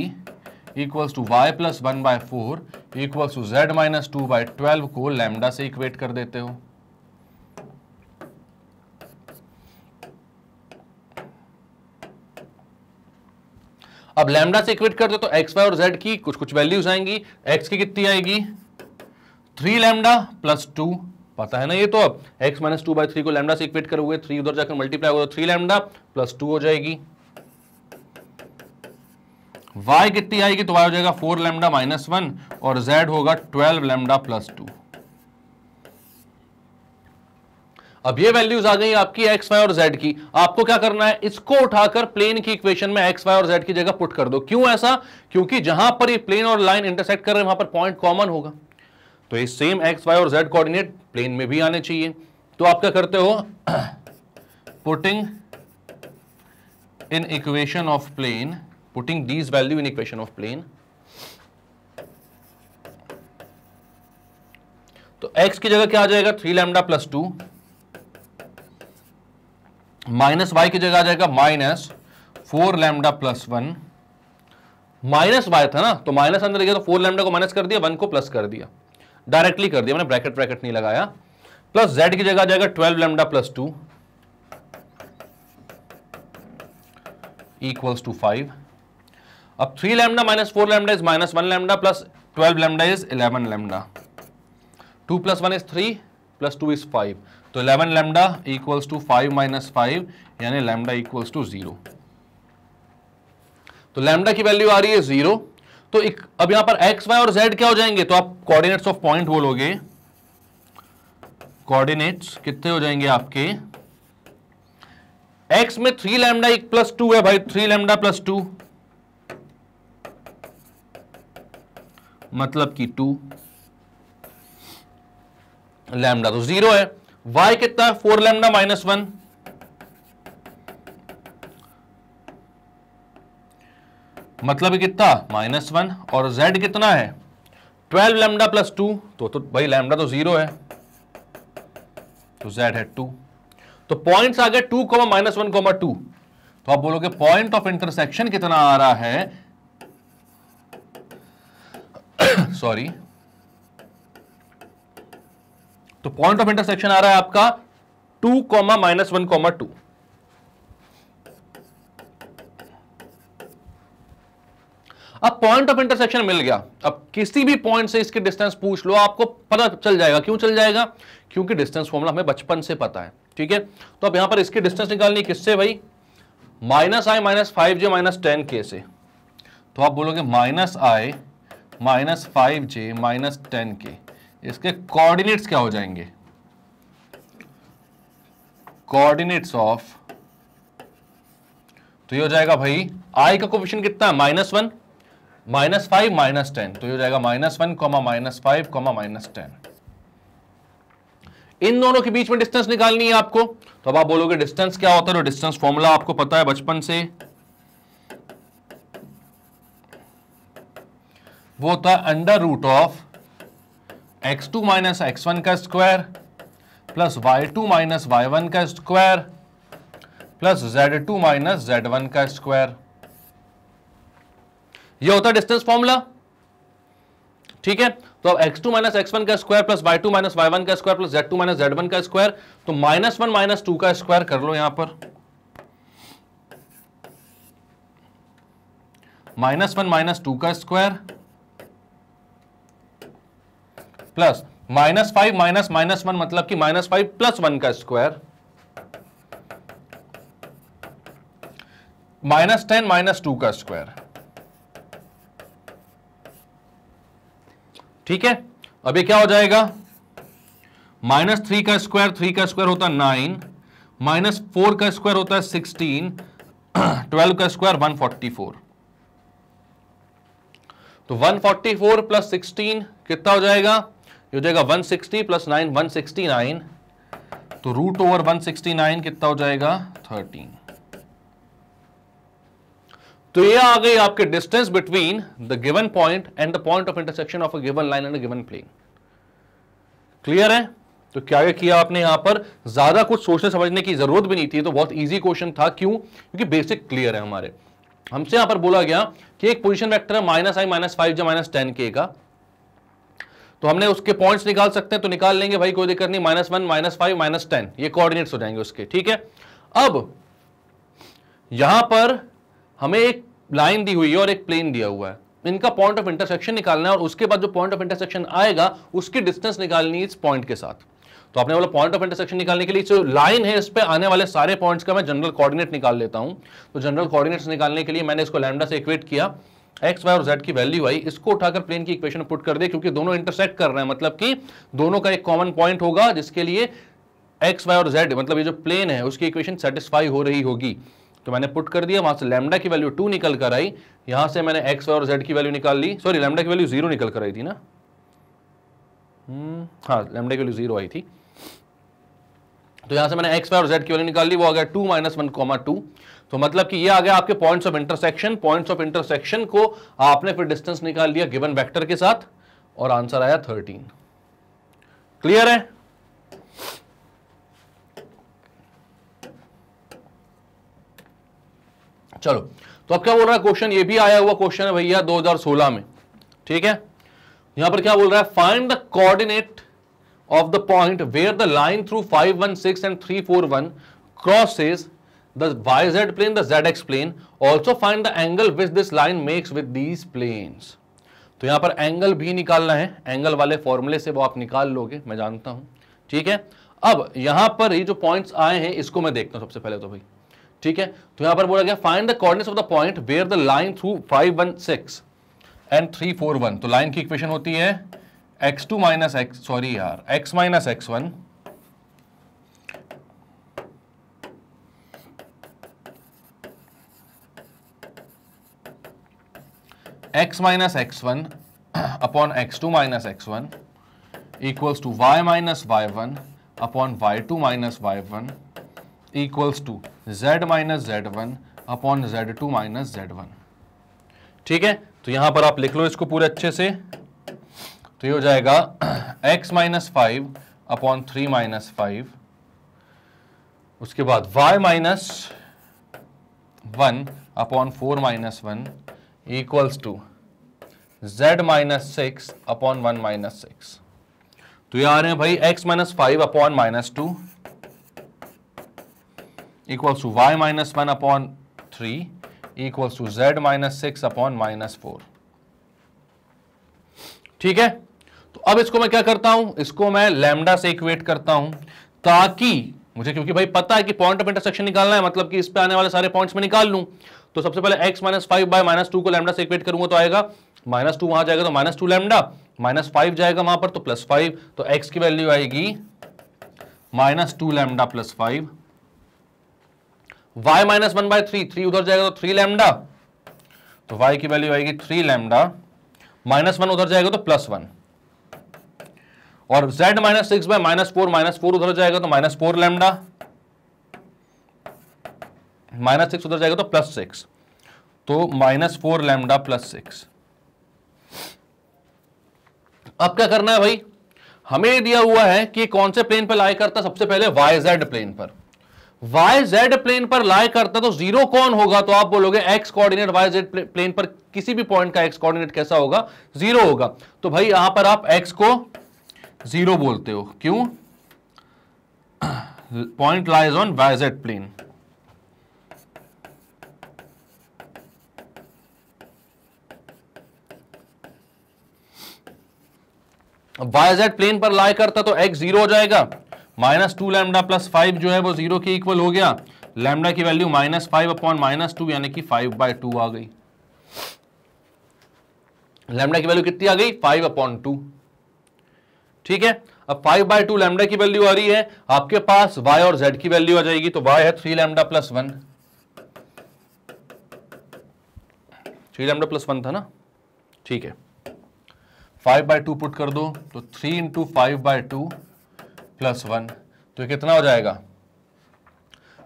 equals to y plus one by four equals to z minus two by twelve को लेमडा से इक्वेट कर देते हो अब लैमडा से इक्वेट कर दो तो एक्स वाई और जेड की कुछ कुछ वैल्यूज आएंगी एक्स की कितनी आएगी थ्री लैमडा प्लस टू पता है ना ये तो अब x minus two by three को लैमडा से इक्वेट करोगे थ्री उधर जाकर मल्टीप्लाई होगा थ्री लैमडा प्लस टू हो जाएगी वाई कितनी आएगी तो वाई हो जाएगा फोर लैमडा माइनस वन और जेड होगा ट्वेल्व लैमडा प्लस टू अब ये वैल्यूज आ गई आपकी एक्स वाई और जेड की आपको क्या करना है इसको उठाकर प्लेन की इक्वेशन में एक्स वाई और जेड की जगह पुट कर दो क्यों ऐसा क्योंकि जहां पर ये प्लेन और लाइन इंटरसेक्ट कर रहे हैं वहां पर पॉइंट कॉमन होगा तो ये सेम एक्स वाई और जेड कोऑर्डिनेट प्लेन में भी आने चाहिए तो आप क्या करते हो putting in equation of plane putting these value in equation of plane तो एक्स की जगह क्या आ जाएगा three lambda plus two minus y की जगह आ जाएगा minus four lambda plus one minus y था ना तो माइनस अंदर गया तो फोर लैमडा को माइनस कर दिया वन को प्लस कर दिया डायरेक्टली कर दिया मैंने ब्रैकेट ब्रैकेट नहीं लगाया प्लस जेड की जगह आ जाएगा twelve lambda plus two equals to five अब three lambda minus four lambda is minus one lambda plus twelve lambda is eleven lambda two plus one is three plus two is five तो 11 lambda equals to five minus five यानी lambda equals to zero तो lambda की value आ रही है zero तो एक, अब यहां पर एक्स वाई और जेड क्या हो जाएंगे तो आप कोऑर्डिनेट्स ऑफ पॉइंट बोलोगे कोऑर्डिनेट्स कितने हो जाएंगे आपके एक्स में थ्री लैमडा एक प्लस टू है भाई थ्री लेमडा प्लस टू मतलब कि टू लैमडा तो जीरो है वाई कितना है फोर लेमडा माइनस वन मतलब कितना माइनस वन और जेड कितना है ट्वेल्व लेमडा प्लस टू तो, तो भाई लेमडा तो जीरो है तो जेड है टू तो पॉइंट आ गए two comma minus one comma two तो आप बोलोगे पॉइंट ऑफ इंटरसेक्शन कितना आ रहा है सॉरी तो पॉइंट ऑफ इंटरसेक्शन आ रहा है आपका two comma minus one comma two अब पॉइंट ऑफ इंटरसेक्शन मिल गया अब किसी भी पॉइंट से इसके डिस्टेंस पूछ लो आपको पता चल जाएगा क्यों चल जाएगा क्योंकि डिस्टेंस फॉर्मुला हमें बचपन से पता है ठीक है तो अब यहां पर इसकी डिस्टेंस निकालनी किससे भाई minus i minus five j minus ten k से तो आप बोलोगे minus i minus five j minus ten k इसके कोऑर्डिनेट्स क्या हो जाएंगे कोऑर्डिनेट्स ऑफ तो ये हो जाएगा भाई आई का कोपिशन कितना है minus one minus five minus ten तो ये हो जाएगा minus one comma minus five comma minus ten इन दोनों के बीच में डिस्टेंस निकालनी है आपको तो अब आप बोलोगे डिस्टेंस क्या होता है तो डिस्टेंस फॉर्मूला आपको पता है बचपन से वो होता है under root of x two minus x one का square plus y two minus y one का square plus z two minus z one का स्क्वायर यह होता है डिस्टेंस फॉर्मूला ठीक है तो अब x two minus x one का square plus y two minus y one का square plus z two minus z one का स्क्वायर तो माइनस वन माइनस टू का स्क्वायर कर लो यहां पर माइनस वन माइनस टू का square plus minus five minus minus one मतलब कि माइनस फाइव प्लस वन का square minus ten minus two का स्क्वायर ठीक है अब ये क्या हो जाएगा माइनस थ्री का स्क्वायर थ्री का स्क्वायर होता है नाइन माइनस फोर का स्क्वायर होता है सिक्सटीन ट्वेल्व का स्क्वायर वन फोर्टी फोर तो one forty four plus sixteen कितना हो जाएगा ये हो जाएगा 160 सिक्सटी प्लस नाइन वन तो रूट ओवर 169 कितना हो जाएगा 13 तो ये आ गई आपके distance between the given point and the point of intersection of a given line and given plane clear है तो क्या किया आपने यहां पर ज्यादा कुछ सोचने समझने की जरूरत भी नहीं थी तो बहुत इजी क्वेश्चन था क्यों क्योंकि बेसिक क्लियर है हमारे हमसे यहां पर बोला गया कि एक पोजीशन वेक्टर है minus i minus five j minus ten k का तो हमने उसके पॉइंट्स निकाल सकते हैं तो निकाल लेंगे भाई कोई दिक्कत नहीं minus one minus five minus ten ये कोऑर्डिनेट्स हो जाएंगे उसके ठीक है अब यहां पर हमें एक लाइन दी हुई है और एक प्लेन दिया हुआ है इनका पॉइंट ऑफ इंटरसेक्शन निकालना है और उसके बाद जो पॉइंट ऑफ इंटरसेक्शन आएगा उसकी डिस्टेंस निकालनी है इस पॉइंट के साथ तो आपने बोला पॉइंट ऑफ इंटरसेक्शन निकालने के लिए जो लाइन है इस पर आने वाले सारे पॉइंट्स का मैं जनरल कोऑर्डिनेट निकाल लेता हूं तो जनरल कोऑर्डिनेट्स निकालने के लिए मैंने इसको लैमडा से इक्वेट किया एक्स वाई और जेड की वैल्यू आई इसको उठाकर प्लेन की इक्वेशन पुट कर दे क्योंकि दोनों इंटरसेक्ट कर रहे हैं मतलब कि दोनों का एक कॉमन पॉइंट होगा जिसके लिए एक्स वाई और जेड मतलब ये जो प्लेन है उसकी इक्वेशन सेटिस्फाई हो रही होगी तो मैंने पुट कर दिया वहां से लेमडा की वैल्यू टू निकल कर आई यहां से मैंने एक्स वाई और जेड की वैल्यू निकाल ली सॉरी लेमडा की वैल्यू जीरो निकल कर आई थी ना हम्म, हाँ लेमडा की वैल्यू जीरो आई थी तो यहां से मैंने एक्स वाई और जेड की वैल्यू निकाल ली वो आ गया two minus one comma two तो मतलब कि ये आ गया आपके points of intersection points of intersection को आपने फिर डिस्टेंस निकाल लिया गिवन वेक्टर के साथ और आंसर आया थर्टीन क्लियर है चलो तो अब क्या बोल रहा है क्वेश्चन ये भी आया हुआ क्वेश्चन है भैया 2016 में ठीक है यहां पर क्या बोल रहा है find the coordinate of the point where the line through 516 and 341 crosses the yz plane, the zx plane. Also find the angle which this line makes with these planes. तो यहां पर एंगल भी निकालना है एंगल वाले फॉर्मूले से वो आप निकाल लोगे मैं जानता हूं ठीक है अब यहां पर ये जो पॉइंट्स आए हैं इसको मैं देखता हूं सबसे पहले तो भाई ठीक है तो यहां पर बोला गया find the coordinates of the point where the line through five one six and three four one तो लाइन की इक्वेशन होती है x two minus x sorry यार x minus x one x minus x one upon x two minus x one equals to y minus y one upon y two minus y one equals to z minus z one upon z two minus z one ठीक है तो यहां पर आप लिख लो इसको पूरे अच्छे से तो ये हो जाएगा x minus five upon three minus five उसके बाद y minus one upon four minus one equals to z minus six upon one minus six तो ये आ रहे हैं भाई x minus five upon minus two equals to y minus one upon three equals to z minus six upon minus four ठीक है तो अब इसको मैं क्या करता हूं इसको मैं लेमडा से इक्वेट करता हूं ताकि मुझे क्योंकि भाई पता है कि पॉइंट ऑफ इंटरसेक्शन निकालना है मतलब कि इस पे आने वाले सारे पॉइंट्स में निकाल लूं तो सबसे पहले x minus five by minus two को लैमडा से इक्वेट करूंगा तो आएगा माइनस टू वहां जाएगा तो minus two lambda minus five जाएगा वहां पर तो प्लस फाइव तो x की वैल्यू आएगी minus two lambda plus five y minus one by three three उधर जाएगा तो थ्री लैमडा तो वाई की वैल्यू आएगी थ्री लैमडा माइनस वन उधर जाएगा तो प्लस वन और z minus six by minus four minus four उधर जाएगा तो minus four lambda minus six उधर जाएगा तो प्लस सिक्स तो minus four lambda plus six अब क्या करना है भाई हमें दिया हुआ है कि कौन से प्लेन पर लाई करता सबसे पहले वाई जेड प्लेन पर वाई जेड प्लेन पर लाई करता तो जीरो कौन होगा तो आप बोलोगे x coordinate y z plane पर किसी भी पॉइंट का एक्स कोऑर्डिनेट कैसा होगा जीरो होगा तो भाई यहां पर आप एक्स को जीरो बोलते हो क्यों point lies on y z plane y z plane पर लाई करता तो एक्स जीरो हो जाएगा minus two lambda plus five जो है वो जीरो के इक्वल हो गया लैमडा की value minus five upon minus two यानी कि फाइव बाई टू आ गई लैमडा की वैल्यू कितनी आ गई फाइव अपॉन टू ठीक है अब फाइव बाई टू लेमडा की वैल्यू आ रही है आपके पास वाई और जेड की वैल्यू आ जाएगी तो वाई है three lambda plus one three lambda plus one था ना ठीक है फाइव बाई टू पुट कर दो तो three into five by two plus one तो कितना हो जाएगा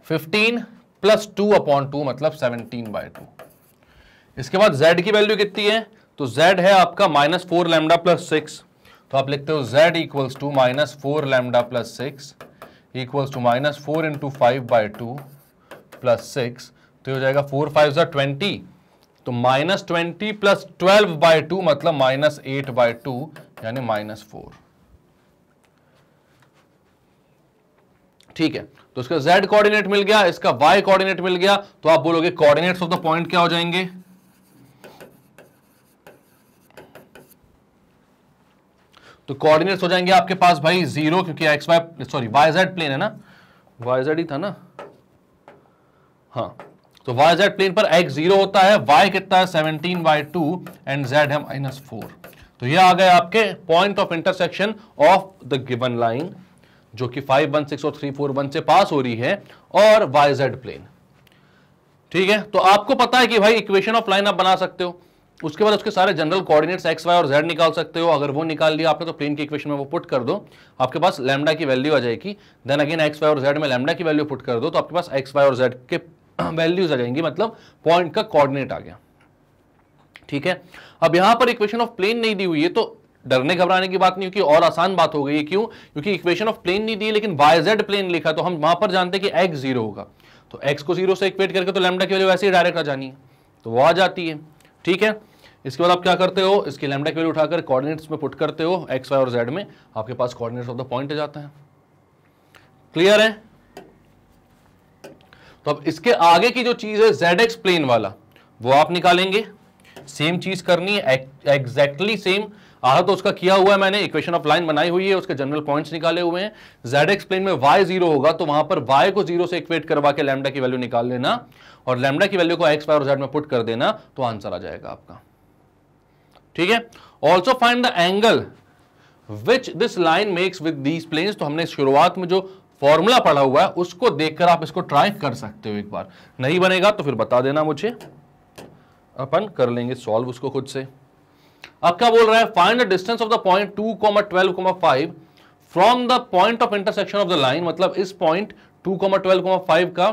fifteen plus two upon two मतलब सेवनटीन बाई टू इसके बाद जेड की वैल्यू कितनी है तो जेड है आपका minus four lambda plus six तो आप लिखते हो z equals to minus four lambda plus six equals to minus four into five by two plus six तो हो जाएगा फोर फाइव ज़ा ट्वेंटी तो minus twenty plus twelve by two मतलब माइनस एट बाई टू यानी minus four ठीक है तो इसका z कोऑर्डिनेट मिल गया इसका y कोऑर्डिनेट मिल गया तो आप बोलोगे कोऑर्डिनेट्स ऑफ द पॉइंट क्या हो जाएंगे तो कोऑर्डिनेट्स हो जाएंगे आपके पास भाई जीरो क्योंकि x y sorry y z plane है ना वाई जेड ही था ना हाँ तो वाई जेड प्लेन पर एक्स जीरो होता है वाई कितना है seventeen by two and z है माइनस फोर तो ये आ गए आपके point of intersection of the given line जो कि फाइव वन सिक्स और थ्री फोर वन से पास हो रही है और वाई जेड प्लेन ठीक है तो आपको पता है कि भाई इक्वेशन ऑफ लाइन आप बना सकते हो उसके बाद उसके सारे जनरल कोऑर्डिनेट्स एक्स वाई और जेड निकाल सकते हो अगर वो निकाल लिया आपने तो प्लेन की इक्वेशन में वो पुट कर दो आपके पास लैमडा की वैल्यू आ जाएगी देन अगेन एक्स वाई और जेड में लैमडा की वैल्यू पुट कर दो तो आपके पास एक्स वाई और जेड के वैल्यूज आ जाएंगी मतलब पॉइंट का कॉर्डिनेट आ गया ठीक है अब यहां पर इक्वेशन ऑफ प्लेन नहीं दी हुई है तो डरने घबराने की बात नहीं क्योंकि और आसान बात हो गई है क्यों क्योंकि इक्वेशन ऑफ प्लेन नहीं दी लेकिन वाई जेड प्लेन लिखा तो हम वहां पर जानते हैं कि एक्स जीरो होगा तो एक्स को जीरो से इक्वेट करके तो लैमडा की वैल्यू वैसे ही डायरेक्ट आ जानी है तो वो आ जाती है ठीक है इसके बाद आप क्या करते हो इसके लेमडा की वैल्यू उठाकर कोऑर्डिनेट्स में पुट करते हो एक्स वाई और जेड में आपके पास कोऑर्डिनेट्स ऑफ द पॉइंट आ जाते हैं क्लियर है तो अब इसके आगे की जो चीज है जेड एक्स प्लेन वाला वो आप निकालेंगे सेम चीज करनी है एग्जैक्टली सेम आधा तो उसका किया हुआ है मैंने इक्वेशन ऑफ लाइन बनाई हुई है उसके जनरल पॉइंट्स निकाले हुए हैं जेड एक्स प्लेन में वाई जीरो होगा तो वहां पर वाई को जीरो से इक्वेट करवा के लैमडा की वैल्यू निकाल लेना और लैमडा की वैल्यू को एक्स वाई और जेड में पुट कर देना तो आंसर आ जाएगा आपका ठीक है also find the angle which this line makes with these planes तो हमने शुरुआत में जो फॉर्मूला पढ़ा हुआ है उसको देखकर आप इसको ट्राई कर सकते हो एक बार नहीं बनेगा तो फिर बता देना मुझे अपन कर लेंगे सॉल्व उसको खुद से अब क्या बोल रहा है find the distance of the point two comma twelve comma five from the point of intersection of the line मतलब इस point two comma twelve comma five का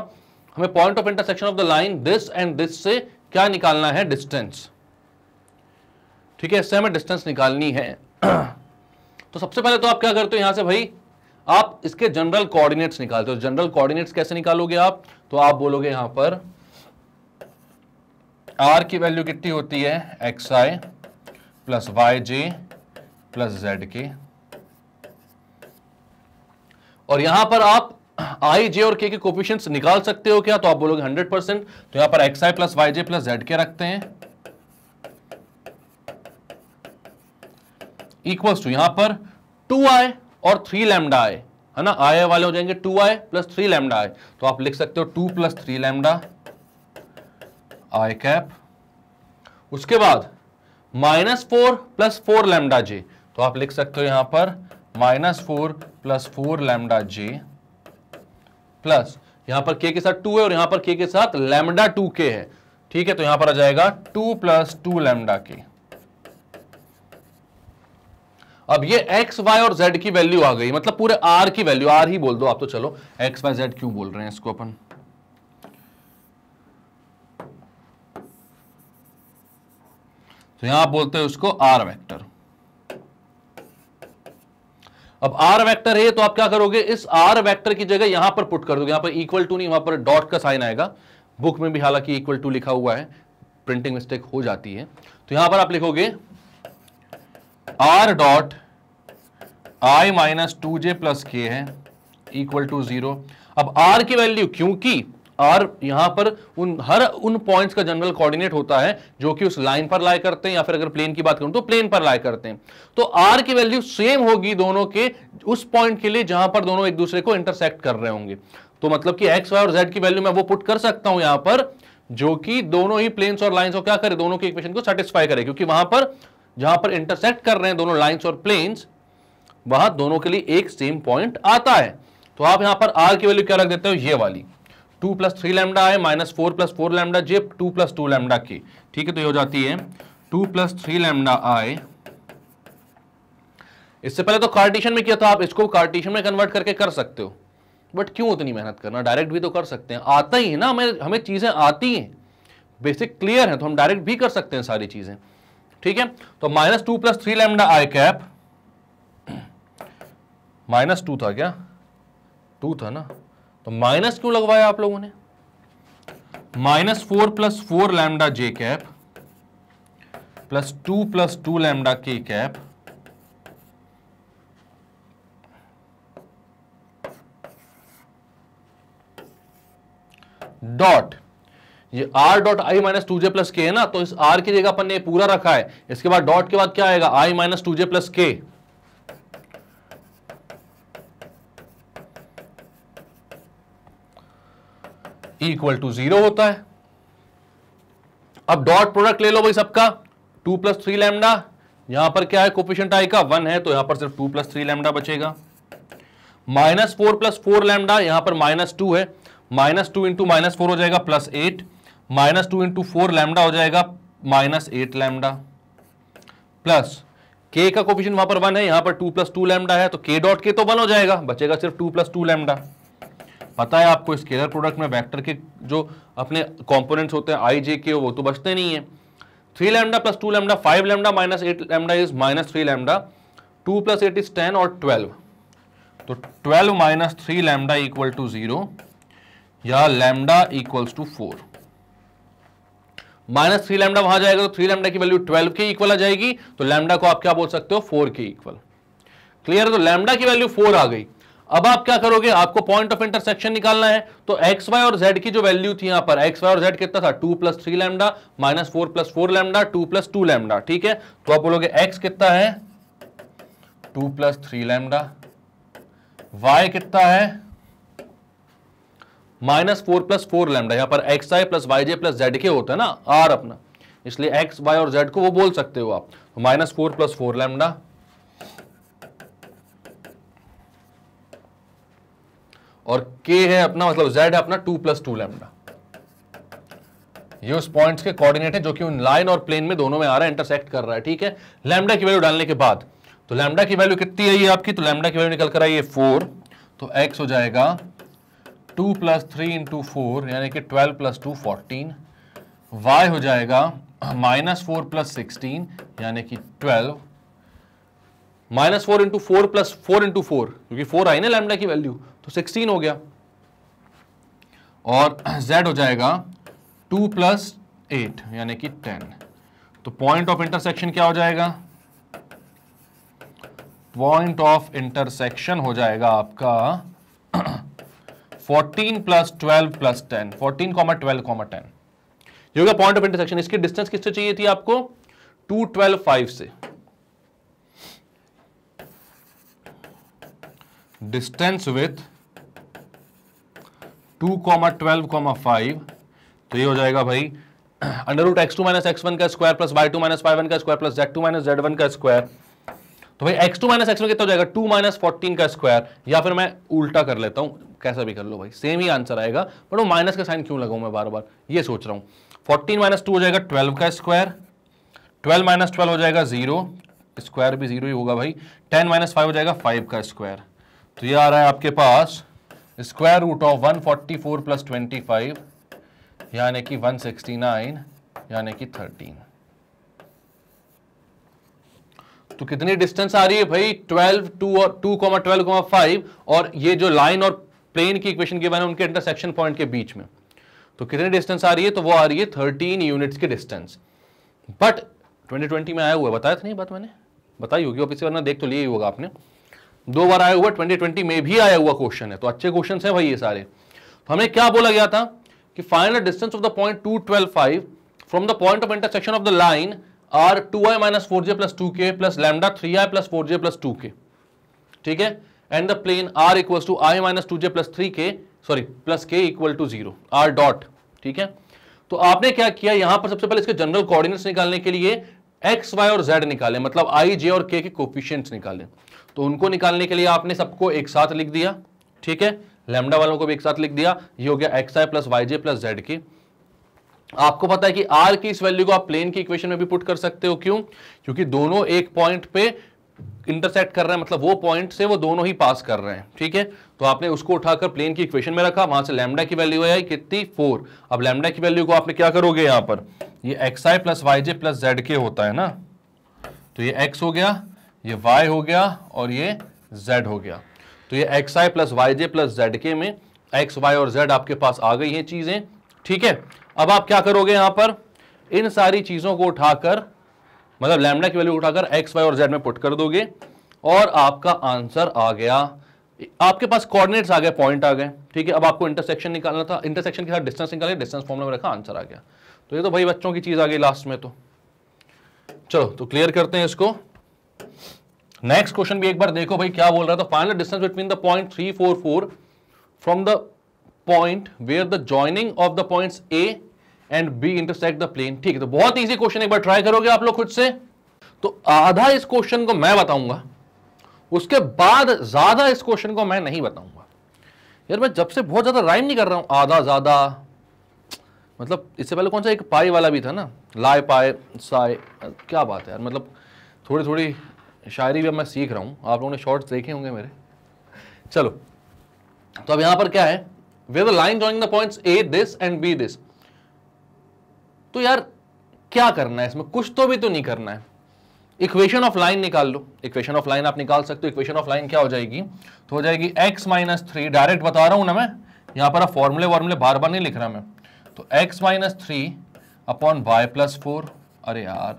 हमें point of intersection of the line this and this से क्या निकालना है distance ठीक है इससे हमें डिस्टेंस निकालनी है तो सबसे पहले तो आप क्या करते हो यहां से भाई आप इसके जनरल कोऑर्डिनेट्स निकालते हो जनरल कोऑर्डिनेट्स कैसे निकालोगे आप तो आप बोलोगे यहां पर आर की वैल्यू कितनी होती है x i plus y j plus z k और यहां पर आप आई जे और के के कोपिशंस निकाल सकते हो क्या तो आप बोलोगे 100 परसेंट तो यहां पर x i plus y j plus z k रखते हैं इक्वल्स टू यहां पर टू आई और थ्री लेमडा आए है ना आई वाले हो जाएंगे two i plus three lambda आए तो आप लिख सकते हो two plus three lambda i cap उसके बाद minus four plus four lambda j तो आप लिख सकते हो यहां पर minus four plus four lambda j plus यहां पर के के साथ टू है और यहां पर के के साथ लेमडा टू के है ठीक है तो यहां पर आ जाएगा टू प्लस टू लेमडा के अब ये एक्स वाई और जेड की वैल्यू आ गई मतलब पूरे आर की वैल्यू आर ही बोल दो आप तो चलो एक्स वाई जेड क्यों बोल रहे हैं इसको अपन तो यहां बोलते हैं उसको आर वेक्टर अब आर वेक्टर है तो आप क्या करोगे इस आर वेक्टर की जगह यहां पर पुट कर दोगे यहां पर इक्वल टू नहीं वहां पर डॉट का साइन आएगा बुक में भी हालांकि इक्वल टू लिखा हुआ है प्रिंटिंग मिस्टेक हो जाती है तो यहां पर आप लिखोगे r dot i minus two j plus k है इक्वल टू जीरो अब आर की वैल्यू क्योंकि और यहां पर उन हर उन पॉइंट्स का जनरल कोऑर्डिनेट होता है जो कि उस लाइन पर लाए करते हैं या फिर अगर प्लेन की बात करूं तो प्लेन पर लाए करते हैं तो आर की वैल्यू सेम होगी दोनों के उस पॉइंट के लिए जहां पर दोनों एक दूसरे को इंटरसेक्ट कर रहे होंगे तो मतलब कि एक्स वाई और जेड की वैल्यू मैं वो पुट कर सकता हूं यहां पर जो कि दोनों ही प्लेन्स और लाइन्स को क्या करे दोनों के इक्वेशन को सेटिस्फाई करे क्योंकि वहां पर जहां पर इंटरसेक्ट कर रहे हैं दोनों लाइन्स और प्लेन्स वहां दोनों के लिए एक सेम पॉइंट आता है तो आप यहां पर आर की वैल्यू क्या रख देते हो ये वाली two plus three lambda i minus four plus four lambda j two plus two lambda की ठीक है तो ये हो जाती है टू प्लस थ्री लैमडा आए इससे पहले तो कार्टिशन में किया था आप इसको कार्टिशन में कन्वर्ट करके कर सकते हो बट क्यों उतनी मेहनत करना डायरेक्ट भी तो कर सकते हैं आता ही है ना हमें हमें चीज़ें आती हैं बेसिक क्लियर है तो हम डायरेक्ट भी कर सकते हैं सारी चीज़ें ठीक है तो minus two plus three lambda i cap minus two था क्या टू था ना तो माइनस क्यों लगवाया आप लोगों ने minus four plus four lambda j cap plus two plus two lambda k cap dot ये r dot i minus two j plus k है ना तो इस आर की जगह अपन ने पूरा रखा है इसके बाद डॉट के बाद क्या आएगा i minus two j plus k equal to zero होता है अब डॉट प्रोडक्ट ले लो भाई सबका टू प्लस थ्री लैमडा यहां पर क्या है कोफिशियंट आई का वन है तो यहां पर सिर्फ टू प्लस थ्री लैमडा बचेगा minus four plus four lambda यहां पर माइनस टू है minus two into minus four हो जाएगा plus eight minus two into four lambda हो जाएगा माइनस एट लैमडा प्लस के का कोफिशियंट वहां पर वन है यहां पर टू प्लस टू लैमडा है तो के डॉट के तो वन हो जाएगा बचेगा सिर्फ टू प्लस टू लैमडा पता है आपको स्केलर प्रोडक्ट में वेक्टर के जो अपने कंपोनेंट्स होते हैं आई जे के वो तो बचते नहीं है three lambda plus two lambda five lambda minus eight lambda is minus three lambda two plus eight is ten और ट्वेल्व तो twelve minus three lambda equal to zero या lambda equals to four minus three lambda वहां जाएगा तो three lambda की value twelve के equal आ जाएगी तो लैमडा को आप क्या बोल सकते हो फोर के इक्वल क्लियर है तो लैमडा की वैल्यू फोर आ गई अब आप क्या करोगे आपको पॉइंट ऑफ इंटरसेक्शन निकालना है तो एक्स वाई और जेड की जो वैल्यू थी यहां पर एक्स वाई और जेड कितना था two plus three lambda minus four plus four lambda two plus two lambda ठीक है तो आप बोलोगे एक्स कितना है two plus three lambda y कितना है minus four plus four lambda यहां पर x i plus y j plus z k होता है ना आर अपना इसलिए एक्स वाई और जेड को वो बोल सकते हो आप minus four plus four lambda और k है अपना मतलब z है अपना टू प्लस टू लेमडा ये उस पॉइंट्स के कोऑर्डिनेट है जो कि उन लाइन और प्लेन में दोनों में आ रहा है इंटरसेक्ट कर रहा है ठीक है लैमडा की वैल्यू डालने के बाद तो लैमडा की वैल्यू कितनी आई आपकी तो लैमडा की वैल्यू निकल कर आई है फोर तो एक्स हो जाएगा two plus three into four यानी कि twelve plus two fourteen y हो जाएगा माइनस फोर प्लस सिक्सटीन यानी कि twelve minus four into four plus four into four क्योंकि फोर आई ना लैमडा की वैल्यू तो सिक्सटीन हो गया और z हो जाएगा टू प्लस एट यानी कि टेन तो पॉइंट ऑफ इंटरसेक्शन क्या हो जाएगा पॉइंट ऑफ इंटरसेक्शन हो जाएगा आपका 14 plus twelve plus ten fourteen comma twelve comma ten ये होगा पॉइंट ऑफ इंटरसेक्शन इसकी डिस्टेंस किससे चाहिए थी आपको टू ट्वेल्व फाइव से distance with two comma twelve comma five तो ये हो जाएगा भाई under root x two minus x one का square plus y two minus y one का square plus z two minus z one का square तो भाई x two minus x one कितना हो जाएगा टू माइनस फोर्टीन का स्क्वायर या फिर मैं उल्टा कर लेता हूँ कैसा भी कर लो भाई सेम ही आंसर आएगा बट वो माइनस का साइन क्यों लगाऊँ मैं बार बार ये सोच रहा हूँ फोर्टीन माइनस टू हो जाएगा ट्वेल्व का स्क्वायर ट्वेल्व माइनस ट्वेल्व हो जाएगा जीरो स्क्वायर भी जीरो ही होगा भाई टेन माइनस फाइव हो जाएगा फाइव का स्क्वायर तो ये आ रहा है आपके पास square root of 144 forty four plus twenty five यानी कि 169 यानी कि 13 तो कितनी डिस्टेंस आ रही है भाई 12 टू और two comma twelve comma five और ये जो लाइन और प्लेन की इक्वेशन के बने उनके इंटरसेक्शन पॉइंट के बीच में तो कितनी डिस्टेंस आ रही है तो वो आ रही है 13 यूनिट्स की डिस्टेंस बट 2020 में आया हुआ बताया था नहीं बात मैंने बताई होगी ऑफिस वरना देख तो लिए ही होगा आपने दो बार आया हुआ ट्वेंटी ट्वेंटी में भी आया हुआ क्वेश्चन है तो अच्छे क्वेश्चन है भाई ये सारे तो हमें क्या बोला गया था कि final distance of the point two twelve five from the point of intersection of the line r two i minus four j plus two k plus lambda three i plus four j plus two k ठीक है and the plane r equal to i minus two j plus three k sorry plus k equal to zero r dot ठीक है तो आपने क्या किया यहां पर सबसे पहले इसके जनरल कोऑर्डिनेट्स निकालने के लिए एक्स वाई और जेड निकाले मतलब आई जे और के के कोफिशियंट्स निकाले तो उनको निकालने के लिए आपने सबको एक साथ लिख दिया ठीक है लेमडा वालों को भी एक साथ लिख दिया ये हो गया x i plus y j plus z k आपको पता है कि आर की इस वैल्यू को आप प्लेन की इक्वेशन में भी पुट कर सकते हो क्यों क्योंकि दोनों एक पॉइंट पे इंटरसेक्ट कर रहे हैं मतलब वो पॉइंट से वो दोनों ही पास कर रहे हैं ठीक है तो आपने उसको उठाकर प्लेन की इक्वेशन में रखा वहां से लैम्डा की वैल्यू आई कितनी फोर अब लैम्डा की वैल्यू को आपने क्या करोगे यहां पर ये x i plus y j plus z k होता है ना तो ये एक्स हो गया ये y हो गया और ये z हो गया तो ये x i plus y j plus z k में एक्स वाई और जेड आपके पास आ गई हैं चीज़ें ठीक है अब आप क्या करोगे यहां पर इन सारी चीज़ों को उठाकर मतलब लैमडा की वैल्यू उठाकर एक्स वाई और जेड में पुट कर दोगे और आपका आंसर आ गया आपके पास कोऑर्डिनेट्स आ गए पॉइंट आ गए ठीक है अब आपको इंटरसेक्शन निकालना था इंटरसेक्शन के साथ डिस्टेंस निकाले डिस्टेंस फॉर्मूला में रखा आंसर आ गया तो ये तो भाई बच्चों की चीज़ आ गई लास्ट में तो चलो तो क्लियर करते हैं इसको नेक्स्ट क्वेश्चन भी एक बार देखो भाई क्या बोल रहा था final distance between the point three four four from the point where the joining of the point A and B intersect the plane ठीक है तो बहुत इजी क्वेश्चन एक बार ट्राई करोगे आप लोग खुद से तो आधा इस क्वेश्चन को मैं बताऊंगा उसके बाद ज्यादा इस क्वेश्चन को मैं नहीं बताऊंगा यार मैं जब से बहुत ज्यादा राइम नहीं कर रहा हूं आधा ज्यादा मतलब इससे पहले कौन सा एक पाई वाला भी था ना लाए पाए साए क्या बात है यार मतलब थोड़ी थोड़ी शायरी भी अब मैं सीख रहा हूँ आप लोगों ने शॉर्ट्स देखे होंगे मेरे चलो तो अब यहाँ पर क्या है way the line drawing the points A this and B this तो यार क्या करना है इसमें कुछ तो भी तो नहीं करना है इक्वेशन ऑफ लाइन निकाल लो इक्वेशन ऑफ लाइन आप निकाल सकते हो इक्वेशन ऑफ लाइन क्या हो जाएगी तो हो जाएगी x माइनस थ्री डायरेक्ट बता रहा हूं ना मैं यहां पर फॉर्मूले वार्मूले बार बार नहीं लिख रहा मैं तो x minus three upon y plus four अरे यार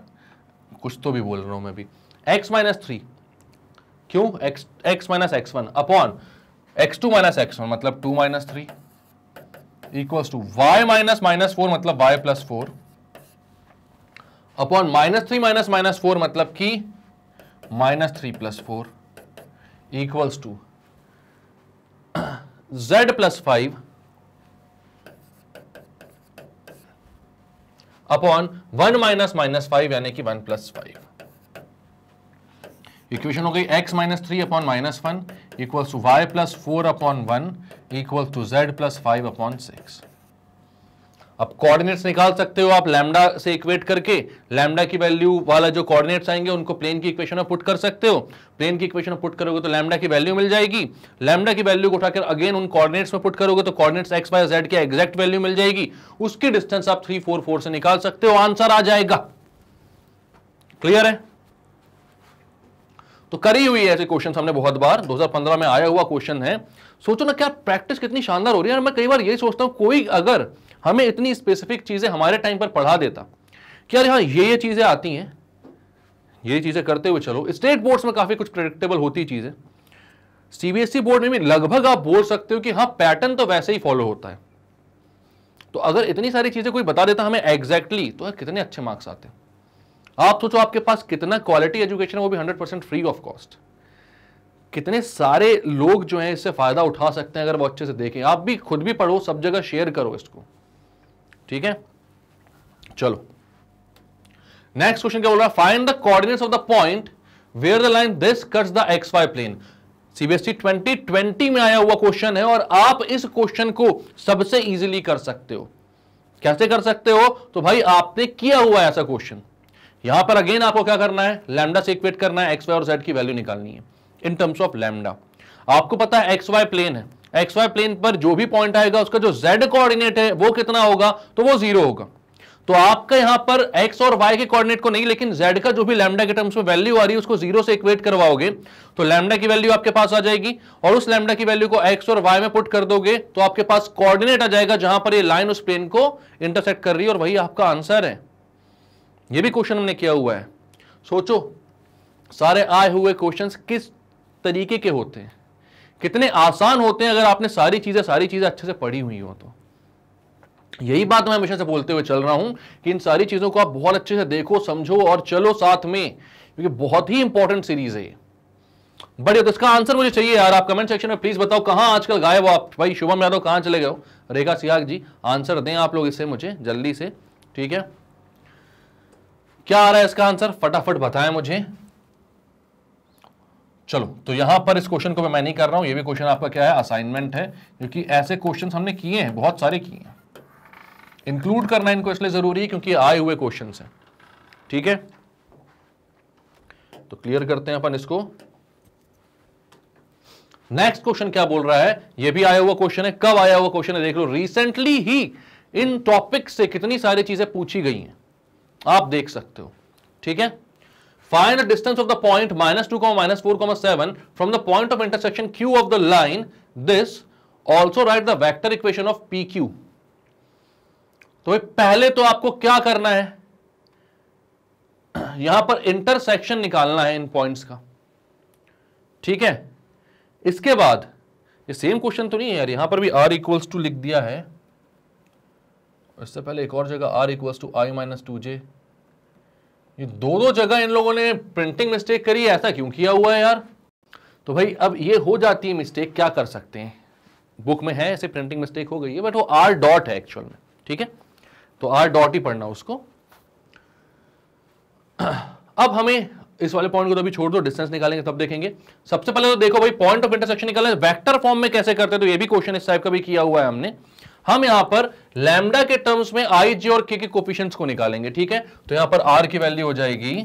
कुछ तो भी बोल रहा हूं मैं भी एक्स माइनस थ्री क्यों x x minus x one upon x two minus x one मतलब two minus three equal to y minus minus four मतलब y plus four upon minus three minus minus four मतलब कि minus three plus four equals to z plus five upon one minus minus five यानी कि one plus five equation हो गई x minus three upon minus one equal to y plus four upon one equal to z plus five upon six अब coordinates निकाल सकते हो आप lambda से इक्वेट करके लैमडा की वैल्यू वाला जो कोऑर्डिनेट्स आएंगे उनको प्लेन की इक्वेशन में पुट कर सकते हो प्लेन की इक्वेशन में पुट करोगे तो लैमडा की वैल्यू मिल जाएगी लैमडा की वैल्यू को उठाकर अगेन उन कोऑर्डिनेट्स में पुट करोगे तो कोऑर्डिनेट्स एक्स वाई जेड की एग्जैक्ट वैल्यू मिल जाएगी उसकी डिस्टेंस आप थ्री फोर फोर से निकाल सकते हो आंसर आ जाएगा क्लियर है तो करी हुई है ऐसे क्वेश्चन हमने बहुत बार 2015 में आया हुआ क्वेश्चन है सोचो ना क्या प्रैक्टिस कितनी शानदार हो रही है और मैं कई बार यही सोचता हूँ कोई अगर हमें इतनी स्पेसिफिक चीज़ें हमारे टाइम पर पढ़ा देता कि यार यहाँ ये ये चीज़ें आती हैं ये चीज़ें करते हुए चलो स्टेट बोर्ड्स में काफ़ी कुछ प्रेडिक्टेबल होती चीज़ें सीबीएसई बोर्ड में भी लगभग आप बोल सकते हो कि हाँ पैटर्न तो वैसे ही फॉलो होता है तो अगर इतनी सारी चीज़ें कोई बता देता हमें एग्जैक्टली exactly, तो यार कितने अच्छे मार्क्स आते हैं आप सोचो आपके पास कितना क्वालिटी एजुकेशन है वो भी hundred percent free of cost कितने सारे लोग जो हैं इससे फ़ायदा उठा सकते हैं अगर वो अच्छे से देखें आप भी खुद भी पढ़ो सब जगह शेयर करो इसको ठीक है चलो नेक्स्ट क्वेश्चन क्या बोल रहा है find the coordinates of the point where the line this cuts the x y plane CBSE twenty twenty में आया हुआ क्वेश्चन है और आप इस क्वेश्चन को सबसे इजीली कर सकते हो कैसे कर सकते हो तो भाई आपने किया हुआ ऐसा क्वेश्चन यहां पर अगेन आपको क्या करना है लैमडा से इक्वेट करना है एक्स वाई और जेड की वैल्यू निकालनी है इन टर्म्स ऑफ लैमडा आपको पता है एक्स वाई प्लेन है एक्स वाई प्लेन पर जो भी पॉइंट आएगा उसका जो जेड कोऑर्डिनेट है वो कितना होगा तो वो जीरो होगा तो आपका यहां पर एक्स और वाई के कोऑर्डिनेट को नहीं लेकिन जेड का जो भी लैमडा के टर्म्स में वैल्यू आ रही है उसको जीरो से इक्वेट करवाओगे तो लैमडा की वैल्यू आपके पास आ जाएगी और उस लैमडा की वैल्यू को एक्स और वाई में पुट कर दोगे तो आपके पास कोऑर्डिनेट आ जाएगा जहां पर ये लाइन उस प्लेन को इंटरसेक्ट कर रही है और वही आपका आंसर है ये भी क्वेश्चन हमने किया हुआ है सोचो सारे आए हुए क्वेश्चन किस तरीके के होते हैं कितने आसान होते हैं अगर आपने सारी चीज़ें सारी चीज़ें अच्छे से पढ़ी हुई हो तो यही बात मैं हमेशा से बोलते हुए चल रहा हूं कि इन सारी चीज़ों को आप बहुत अच्छे से देखो समझो और चलो साथ में क्योंकि बहुत ही इंपॉर्टेंट सीरीज है बढ़िया तो इसका आंसर मुझे चाहिए यार आप कमेंट सेक्शन में प्लीज बताओ कहां आजकल गायब हो आप भाई शुभम यादव कहां चले गए हो रेखा सियाग जी आंसर दें आप लोग इससे मुझे जल्दी से ठीक है क्या आ रहा है इसका आंसर फटाफट बताएं मुझे चलो तो यहां पर इस क्वेश्चन को मैं मैं नहीं कर रहा हूं ये भी क्वेश्चन आपका क्या है असाइनमेंट है क्योंकि ऐसे क्वेश्चन हमने किए हैं बहुत सारे किए हैं इंक्लूड करना इनको इसलिए जरूरी है क्योंकि आए हुए क्वेश्चन हैं ठीक है तो क्लियर करते हैं अपन इसको नेक्स्ट क्वेश्चन क्या बोल रहा है यह भी आया हुआ क्वेश्चन है कब आया हुआ क्वेश्चन है देख लो रिसेंटली ही इन टॉपिक से कितनी सारी चीजें पूछी गई हैं आप देख सकते हो ठीक है find the distance of the point minus two comma minus four comma seven from the point of intersection Q of the line this also write the vector equation of P Q तो पहले तो आपको क्या करना है यहां पर intersection निकालना है इन पॉइंट्स का ठीक है इसके बाद ये सेम क्वेश्चन तो नहीं है यार यहां पर भी आर इक्वल्स टू लिख दिया है इससे पहले एक और जगह r equals to i minus two j ये दो दो जगह इन लोगों ने प्रिंटिंग मिस्टेक करी है ऐसा क्यों किया हुआ है यार तो भाई अब ये हो जाती है मिस्टेक क्या कर सकते हैं बुक में है ऐसे प्रिंटिंग मिस्टेक हो गई है बट वो आर डॉट है एक्चुअल में ठीक है तो आर डॉट ही पढ़ना उसको अब हमें इस वाले पॉइंट को तो अभी छोड़ दो डिस्टेंस निकालेंगे तब देखेंगे सबसे पहले तो देखो भाई पॉइंट ऑफ इंटरसेक्शन निकालना वेक्टर फॉर्म में कैसे करते हैं तो ये भी क्वेश्चन इस टाइप का भी किया हुआ है हमने हम यहां पर लैमडा के टर्म्स में आई जे और के के कोपिशंस को निकालेंगे ठीक है तो यहां पर आर की वैल्यू हो जाएगी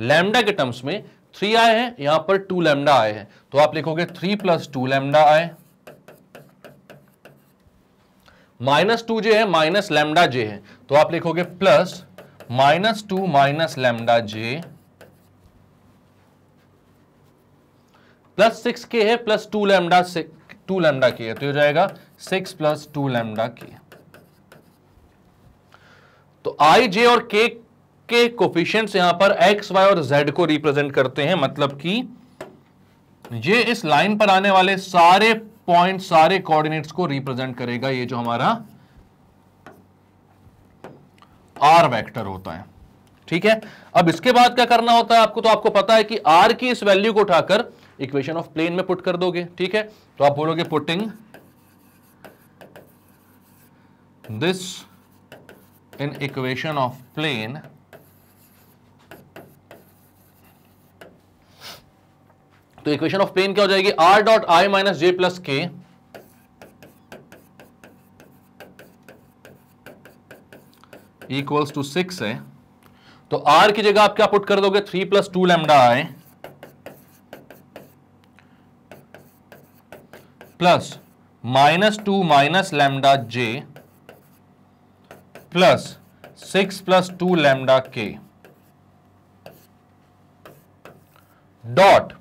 लैमडा के टर्म्स में थ्री आए हैं यहां पर टू लैमडा आए हैं तो आप लिखोगे three plus two lambda i minus two j है माइनस लैमडा जे है तो आप लिखोगे plus minus two minus lambda j plus six k है plus two lambda two lambda k है तो हो जाएगा सिक्स प्लस टू लेमडा के तो आई जे और के के कोफिशियंट्स यहां पर एक्स वाई और जेड को रिप्रेजेंट करते हैं मतलब कि ये इस लाइन पर आने वाले सारे पॉइंट सारे कोऑर्डिनेट्स को रिप्रेजेंट करेगा ये जो हमारा आर वेक्टर होता है ठीक है अब इसके बाद क्या करना होता है आपको तो आपको पता है कि आर की इस वैल्यू को उठाकर इक्वेशन ऑफ प्लेन में पुट कर दोगे ठीक है तो आप बोलोगे putting this in equation of plane तो इक्वेशन ऑफ प्लेन क्या हो जाएगी r dot i minus j plus k equals to six है तो आर की जगह आप क्या पुट कर दोगे three plus two lambda i plus minus two minus lambda j plus six plus two lambda k dot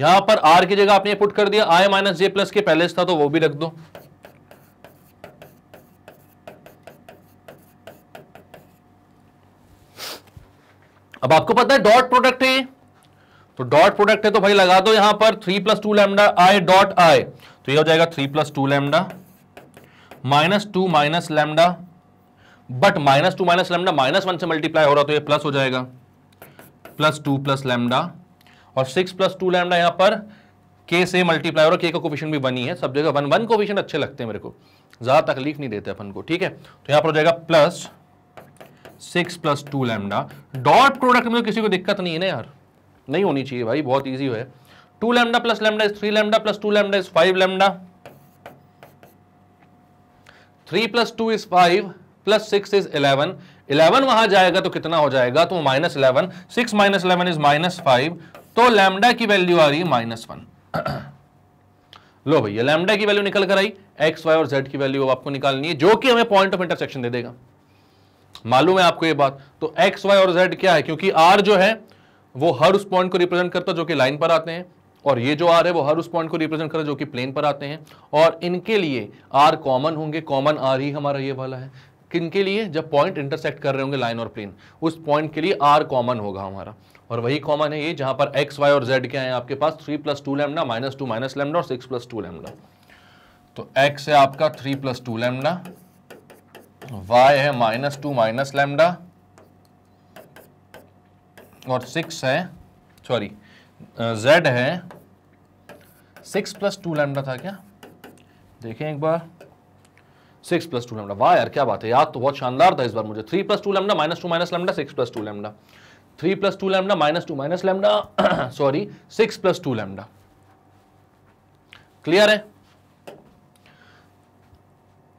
यहां पर आर की जगह आपने पुट कर दिया आई माइनस जे प्लस के पहले था तो वो भी रख दो अब आपको पता है डॉट प्रोडक्ट है तो डॉट प्रोडक्ट है तो भाई लगा दो यहां पर three plus two lambda i dot i तो ये हो जाएगा three plus two lambda minus two minus lambda but minus two minus lambda minus one से मल्टीप्लाई हो रहा तो ये प्लस हो जाएगा प्लस टू प्लस लेमडा और सिक्स प्लस टू लेमडा यहां पर के से मल्टीप्लाई हो रहा के का कोफिशन भी बनी है सब जगह वन वन कोफिशन अच्छे लगते हैं मेरे को ज़्यादा तकलीफ नहीं देते अपन को ठीक है तो यहां पर हो जाएगा plus six plus two lambda dot product में तो किसी को दिक्कत नहीं है ना यार नहीं होनी चाहिए भाई बहुत ईजी है two lambda plus lambda is three lambda plus two lambda is five lambda three plus two is five plus six is eleven eleven वहां जाएगा तो कितना हो जाएगा तो minus eleven six minus eleven is minus five तो lambda की value आ रही है माइनस वन लो भैया लैमडा की वैल्यू निकल कर आई एक्स वाई और जेड की वैल्यू आपको निकालनी है जो कि हमें पॉइंट ऑफ इंटरसेक्शन दे देगा मालूम है आपको ये बात तो एक्स वाई और जेड क्या है क्योंकि आर जो है वो हर उस पॉइंट को रिप्रेजेंट करता है जो कि लाइन पर आते हैं और ये जो आर है वो हर उस पॉइंट को रिप्रेजेंट करता है जो कि प्लेन पर आते हैं और इनके लिए आर कॉमन होंगे कॉमन आर ही हमारा ये वाला है किन के लिए जब पॉइंट इंटरसेक्ट कर रहे होंगे लाइन और प्लेन उस पॉइंट के लिए आर कॉमन होगा हमारा और वही कॉमन है ये जहां पर एक्स वाई और जेड क्या है आपके पास three plus two lambda minus two minus lambda और सिक्स प्लस टू लेमडा तो एक्स है आपका three plus two lambda y है माइनस टू माइनस लेमडा और सिक्स है सॉरी जेड uh, है सिक्स प्लस टू लेमडा था क्या देखें एक बार सिक्स प्लस टू लेमडा वाह यार क्या बात है याद तो बहुत शानदार था इस बार मुझे three plus two lambda minus two minus lambda six plus two lambda three plus two lambda minus two minus lambda sorry six plus two lambda clear है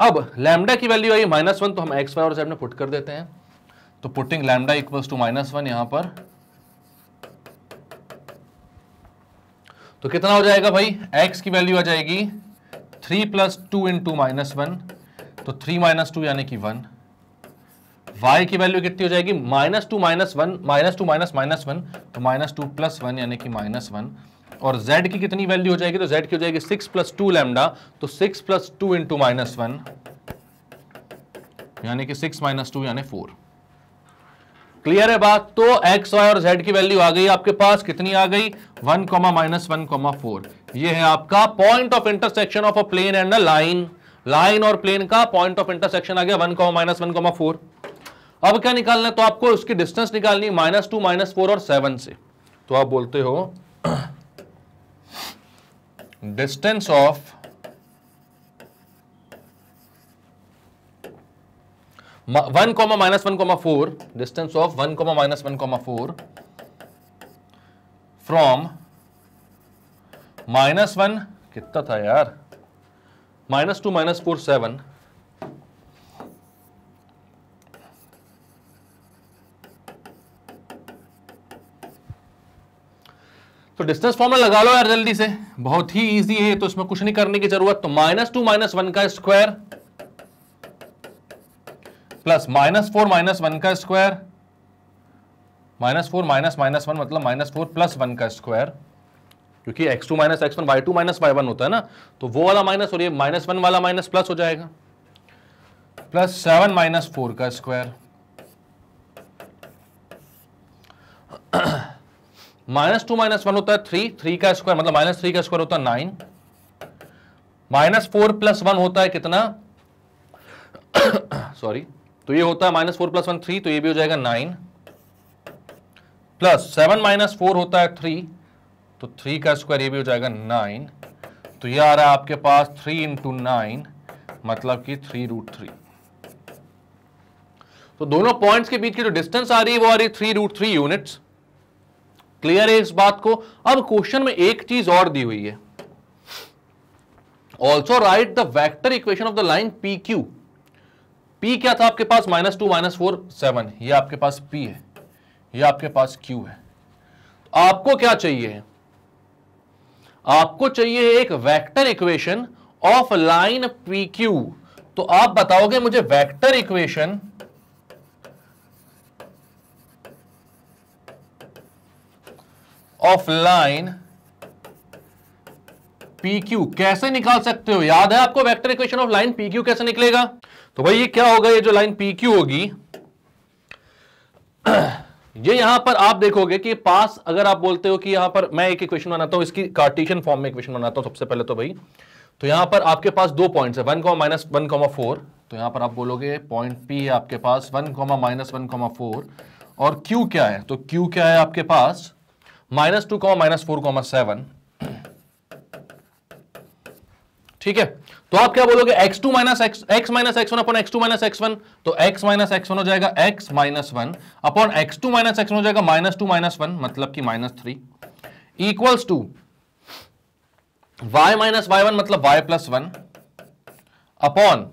अब लैमडा की वैल्यू आई माइनस वन तो हम एक्स वाई और z में put कर देते हैं तो putting lambda equals to minus one यहां पर तो कितना हो जाएगा भाई एक्स की वैल्यू आ जाएगी three plus two into minus one तो थ्री माइनस टू यानी कि वन y की वैल्यू कितनी हो जाएगी minus two minus one minus two minus minus one तो माइनस टू प्लस वन यानी कि माइनस वन और z की कितनी वैल्यू हो जाएगी तो z की हो जाएगी सिक्स प्लस टू लेमडा तो six plus two into minus one यानी कि सिक्स माइनस टू यानी फोर क्लियर है बात तो x, y और z की वैल्यू आ गई आपके पास कितनी आ गई one comma minus one comma four यह है आपका point of intersection of a plane and a line line और प्लेन का पॉइंट ऑफ इंटरसेक्शन आ गया one comma minus one comma four अब क्या निकालना है तो आपको उसकी डिस्टेंस निकालनी माइनस टू माइनस फोर और सेवन से तो आप बोलते हो distance of one comma minus one comma four distance of one comma minus one comma four from minus one कितना था यार minus two minus four seven तो डिस्टेंस फॉर्मूला लगा लो यार जल्दी से बहुत ही इजी है तो इसमें कुछ नहीं करने की जरूरत तो माइनस टू माइनस वन का square plus minus four minus one का square minus four minus minus one मतलब माइनस फोर प्लस वन का स्क्वायर क्योंकि x two minus x one y two minus y one होता है ना तो वो वाला माइनस और ये माइनस वन वाला माइनस प्लस हो जाएगा प्लस सेवन माइनस फोर का square minus two minus one होता है थ्री थ्री का स्क्वायर मतलब माइनस थ्री का स्क्वायर होता है nine minus four plus one होता है कितना सॉरी तो ये होता है minus four plus one three तो ये भी हो जाएगा nine plus seven minus four होता है थ्री तो थ्री का स्क्वायर ये भी हो जाएगा नाइन तो ये आ रहा है आपके पास थ्री इंटू नाइन मतलब कि थ्री रूट थ्री तो दोनों पॉइंट्स के बीच की जो डिस्टेंस आ रही है वो आ रही है three root three units clear है इस बात को अब क्वेश्चन में एक चीज और दी हुई है also write the vector equation of the line P Q P क्या था आपके पास minus two minus four seven ये आपके पास पी है ये आपके पास क्यू है तो आपको क्या चाहिए आपको चाहिए एक vector equation of line P Q तो आप बताओगे मुझे vector equation of line P Q कैसे निकाल सकते हो याद है आपको vector equation of line P Q कैसे निकलेगा तो भाई ये क्या होगा ये जो लाइन पी क्यू होगी ये यहां पर आप देखोगे कि पास अगर आप बोलते हो कि यहां पर मैं एक इक्वेशन बनाता हूं इसकी कार्टेशियन फॉर्म में इक्वेशन बनाता हूं सबसे पहले तो भाई तो यहां पर आपके पास दो पॉइंट्स है one comma minus one comma four तो यहां पर आप बोलोगे पॉइंट पी है आपके पास one comma minus one comma four और क्यू क्या है तो क्यू क्या है आपके पास minus two comma minus four comma seven ठीक है तो आप क्या बोलोगे x2 two minus x x minus x one upon x two minus x one तो x माइनस एक्स वन हो जाएगा x minus one upon x two minus x हो जाएगा माइनस टू माइनस वन मतलब कि minus three equals to y minus y one मतलब y plus one upon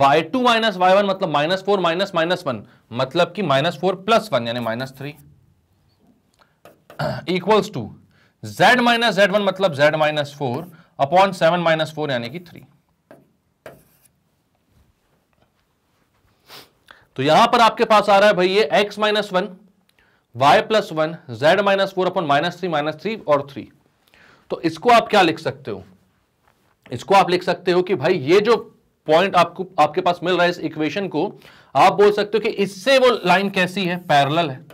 y two minus y one मतलब minus four minus minus one मतलब कि minus four plus one यानी minus three equals to z minus z one मतलब z minus four upon seven minus four यानी कि three तो यहां पर आपके पास आ रहा है भाई ये x minus one y plus one z minus four upon minus three minus three और थ्री तो इसको आप क्या लिख सकते हो इसको आप लिख सकते हो कि भाई ये जो पॉइंट आपको आपके पास मिल रहा है इस इक्वेशन को आप बोल सकते हो कि इससे वो लाइन कैसी है पैरल है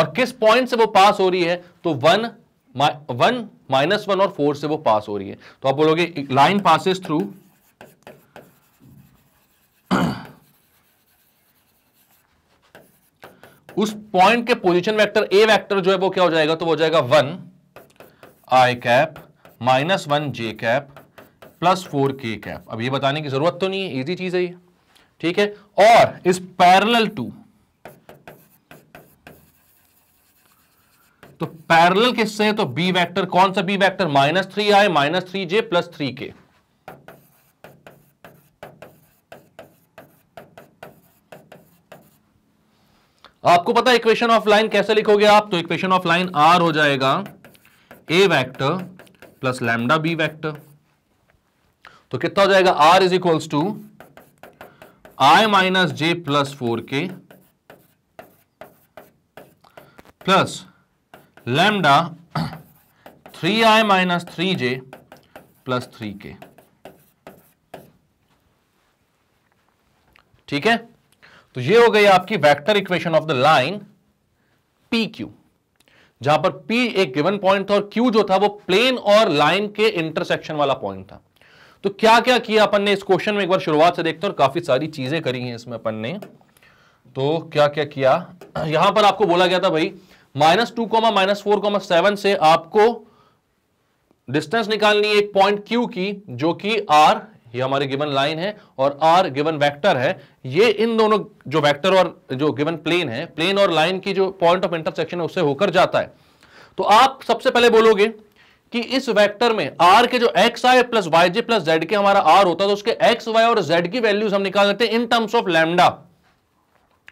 और किस पॉइंट से वो पास हो रही है तो वन वन माइनस वन और फोर से वो पास हो रही है तो आप बोलोगे लाइन पासिस थ्रू उस पॉइंट के पोजीशन वेक्टर ए वेक्टर जो है वो क्या हो जाएगा तो वो हो जाएगा one i cap minus one j cap plus four k cap अब ये बताने की जरूरत तो नहीं है इजी चीज है ये ठीक है और इस पैरेलल टू तो पैरेलल किससे है तो बी वेक्टर कौन सा b vector minus three i minus three j plus three k आपको पता इक्वेशन ऑफ लाइन कैसे लिखोगे आप तो इक्वेशन ऑफ लाइन आर हो जाएगा a vector plus lambda b vector तो कितना हो जाएगा r is equals to i minus j plus four k plus lambda three i minus three j plus three k ठीक है तो ये हो गई आपकी vector equation of the line P Q जहां पर पी एक गिवन पॉइंट था और क्यू जो था वो प्लेन और लाइन के इंटरसेक्शन वाला पॉइंट था तो क्या क्या किया अपन ने इस क्वेश्चन में एक बार शुरुआत से देखते हैं और काफी सारी चीजें करी हैं इसमें अपन ने तो क्या क्या किया यहां पर आपको बोला गया था भाई minus two comma minus four comma seven से आपको डिस्टेंस निकालनी है एक पॉइंट क्यू की जो कि आर ये हमारी गिवन लाइन है और आर गिवन वेक्टर है ये इन दोनों जो वेक्टर और जो गिवन प्लेन है प्लेन और लाइन की जो पॉइंट ऑफ इंटरसेक्शन है उससे होकर जाता है तो आप सबसे पहले बोलोगे कि इस वेक्टर में आर के जो x i plus y j plus z k हमारा आर होता है तो उसके एक्स वाई और जेड की वैल्यूज हम निकाल लेते हैं इन टर्म्स ऑफ लैमडा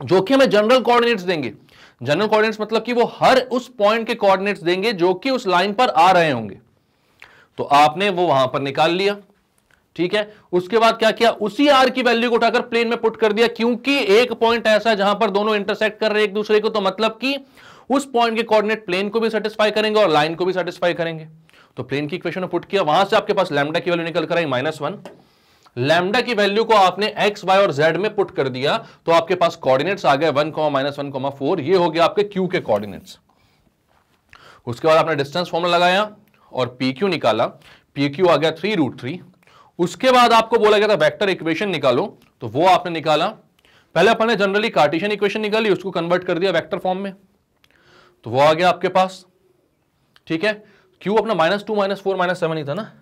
जो कि हमें जनरल कोऑर्डिनेट्स देंगे जनरल कोऑर्डिनेट्स मतलब कि वो हर उस पॉइंट के कोऑर्डिनेट्स देंगे जो कि उस लाइन पर आ रहे होंगे तो आपने वो वहां पर निकाल लिया ठीक है उसके बाद क्या किया उसी आर की वैल्यू को उठाकर प्लेन में पुट कर दिया क्योंकि एक पॉइंट ऐसा है जहां पर दोनों इंटरसेक्ट कर रहे एक दूसरे को तो मतलब कि उस पॉइंट के कोऑर्डिनेट प्लेन को भी सेटिस्फाई करेंगे और लाइन को भी सेटिस्फाई करेंगे तो प्लेन की इक्वेशन में पुट किया वहां से आपके पास लैमडा की वैल्यू निकल कर आई माइनस वन लैमडा की वैल्यू को आपने एक्स वाई और जेड में पुट कर दिया तो आपके पास कोऑर्डिनेट्स आ गए one comma minus one comma four ये हो गया आपके क्यू के कोऑर्डिनेट्स उसके बाद आपने डिस्टेंस फॉर्मूला लगाया और पी क्यू निकाला पी क्यू आ गया थ्री रूट थ्री उसके बाद आपको बोला गया था वैक्टर इक्वेशन निकालो तो वो आपने निकाला पहले अपने जनरली कार्टिशियन इक्वेशन निकाली उसको कन्वर्ट कर दिया वैक्टर फॉर्म में तो वो आ गया आपके पास ठीक है क्यू अपना minus two minus four minus seven ही था ना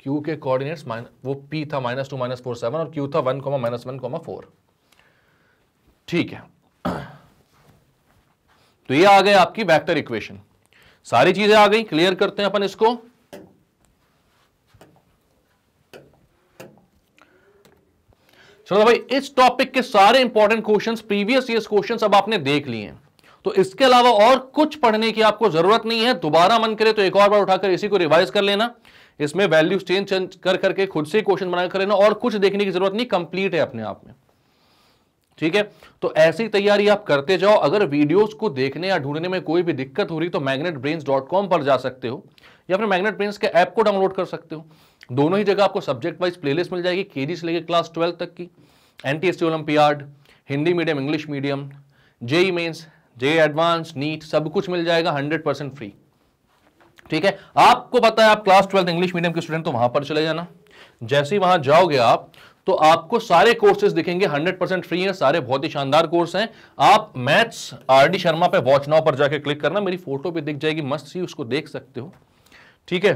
क्यू के कोऑर्डिनेट्स वो पी था minus two minus four seven और क्यू था one comma minus one comma four ठीक है तो ये आ गए आपकी वेक्टर इक्वेशन सारी चीजें आ गई क्लियर करते हैं अपन इसको चलो भाई इस टॉपिक के सारे important questions previous year questions अब आपने देख लिए हैं तो इसके अलावा और कुछ पढ़ने की आपको जरूरत नहीं है दोबारा मन करे तो एक और बार उठाकर इसी को रिवाइज कर लेना इसमें वैल्यूज चेंज चेंज कर करके खुद से क्वेश्चन बनाकर ना और कुछ देखने की जरूरत नहीं कंप्लीट है अपने आप में ठीक है तो ऐसी तैयारी आप करते जाओ अगर वीडियोस को देखने या ढूंढने में कोई भी दिक्कत हो रही तो कॉम पर जा सकते हो या फिर मैग्नेट ब्रेन्स के ऐप को डाउनलोड कर सकते हो दोनों ही जगह आपको सब्जेक्ट वाइज प्लेलिस्ट मिल जाएगी के से लेकर क्लास ट्वेल्थ तक की N T S olympiad Hindi medium English medium JEE mains JEE advance NEET सब कुछ मिल जाएगा हंड्रेड परसेंट फ्री ठीक है आपको पता है आप क्लास ट्वेल्थ इंग्लिश मीडियम के स्टूडेंट तो वहां पर चले जाना जैसे ही वहां जाओगे आप तो आपको सारे कोर्सेज दिखेंगे 100 परसेंट फ्री हैं सारे बहुत ही शानदार कोर्स हैं आप मैथ्स आर डी शर्मा पे वॉच नाउ पर जाके क्लिक करना मेरी फोटो भी दिख जाएगी मस्त सी उसको देख सकते हो ठीक है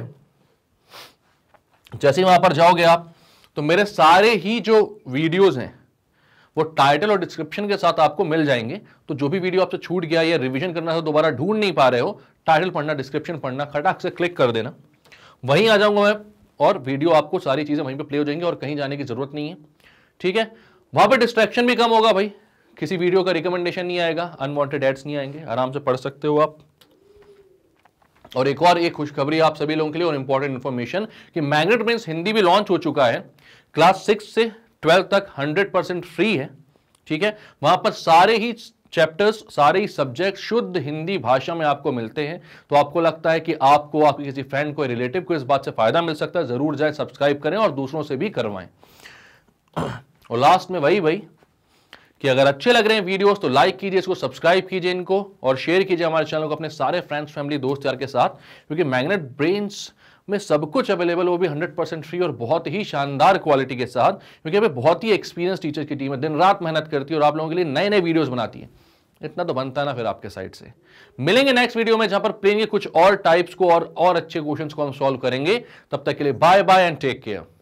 जैसे ही वहां पर जाओगे आप तो मेरे सारे ही जो वीडियोज हैं वो टाइटल और डिस्क्रिप्शन के साथ आपको मिल जाएंगे तो जो भी वीडियो आपसे छूट गया या रिविजन करना था तो दोबारा ढूंढ नहीं पा रहे हो टाइटल पढ़ना डिस्क्रिप्शन पढ़ना खटाक से क्लिक कर देना वहीं आ जाऊंगा मैं और वीडियो आपको सारी चीज़ें वहीं पर प्ले हो जाएंगी और कहीं जाने की ज़रूरत नहीं है ठीक है वहां पर डिस्ट्रैक्शन भी कम होगा भाई किसी वीडियो का रिकमेंडेशन नहीं आएगा अनवांटेड एड्स नहीं आएंगे आराम से पढ़ सकते हो आप और एक और एक खुशखबरी आप सभी लोगों के लिए और इंपॉर्टेंट इन्फॉर्मेशन कि मैग्नेट प्रिंस हिंदी भी लॉन्च हो चुका है क्लास सिक्स से ट्वेल्थ तक हंड्रेड परसेंट फ्री है ठीक है वहां पर सारे ही चैप्टर्स सारे ही सब्जेक्ट शुद्ध हिंदी भाषा में आपको मिलते हैं तो आपको लगता है कि आपको आपके किसी फ्रेंड को रिलेटिव को इस बात से फ़ायदा मिल सकता है ज़रूर जाए सब्सक्राइब करें और दूसरों से भी करवाएं और लास्ट में वही वही कि अगर अच्छे लग रहे हैं वीडियोस तो लाइक कीजिए इसको सब्सक्राइब कीजिए इनको और शेयर कीजिए हमारे चैनल को अपने सारे फ्रेंड्स फैमिली दोस्त यार के साथ क्योंकि मैग्नेट ब्रेन्स में सब कुछ अवेलेबल वो भी 100 परसेंट फ्री और बहुत ही शानदार क्वालिटी के साथ क्योंकि अभी बहुत ही एक्सपीरियंस टीचर की टीम है दिन रात मेहनत करती है और आप लोगों के लिए नए नए वीडियोज बनाती है इतना तो बनता है ना फिर आपके साइड से मिलेंगे नेक्स्ट वीडियो में जहां पर प्लेंगे कुछ और टाइप्स को और, और अच्छे क्वेश्चन को हम सॉल्व करेंगे तब तक के लिए bye bye and take care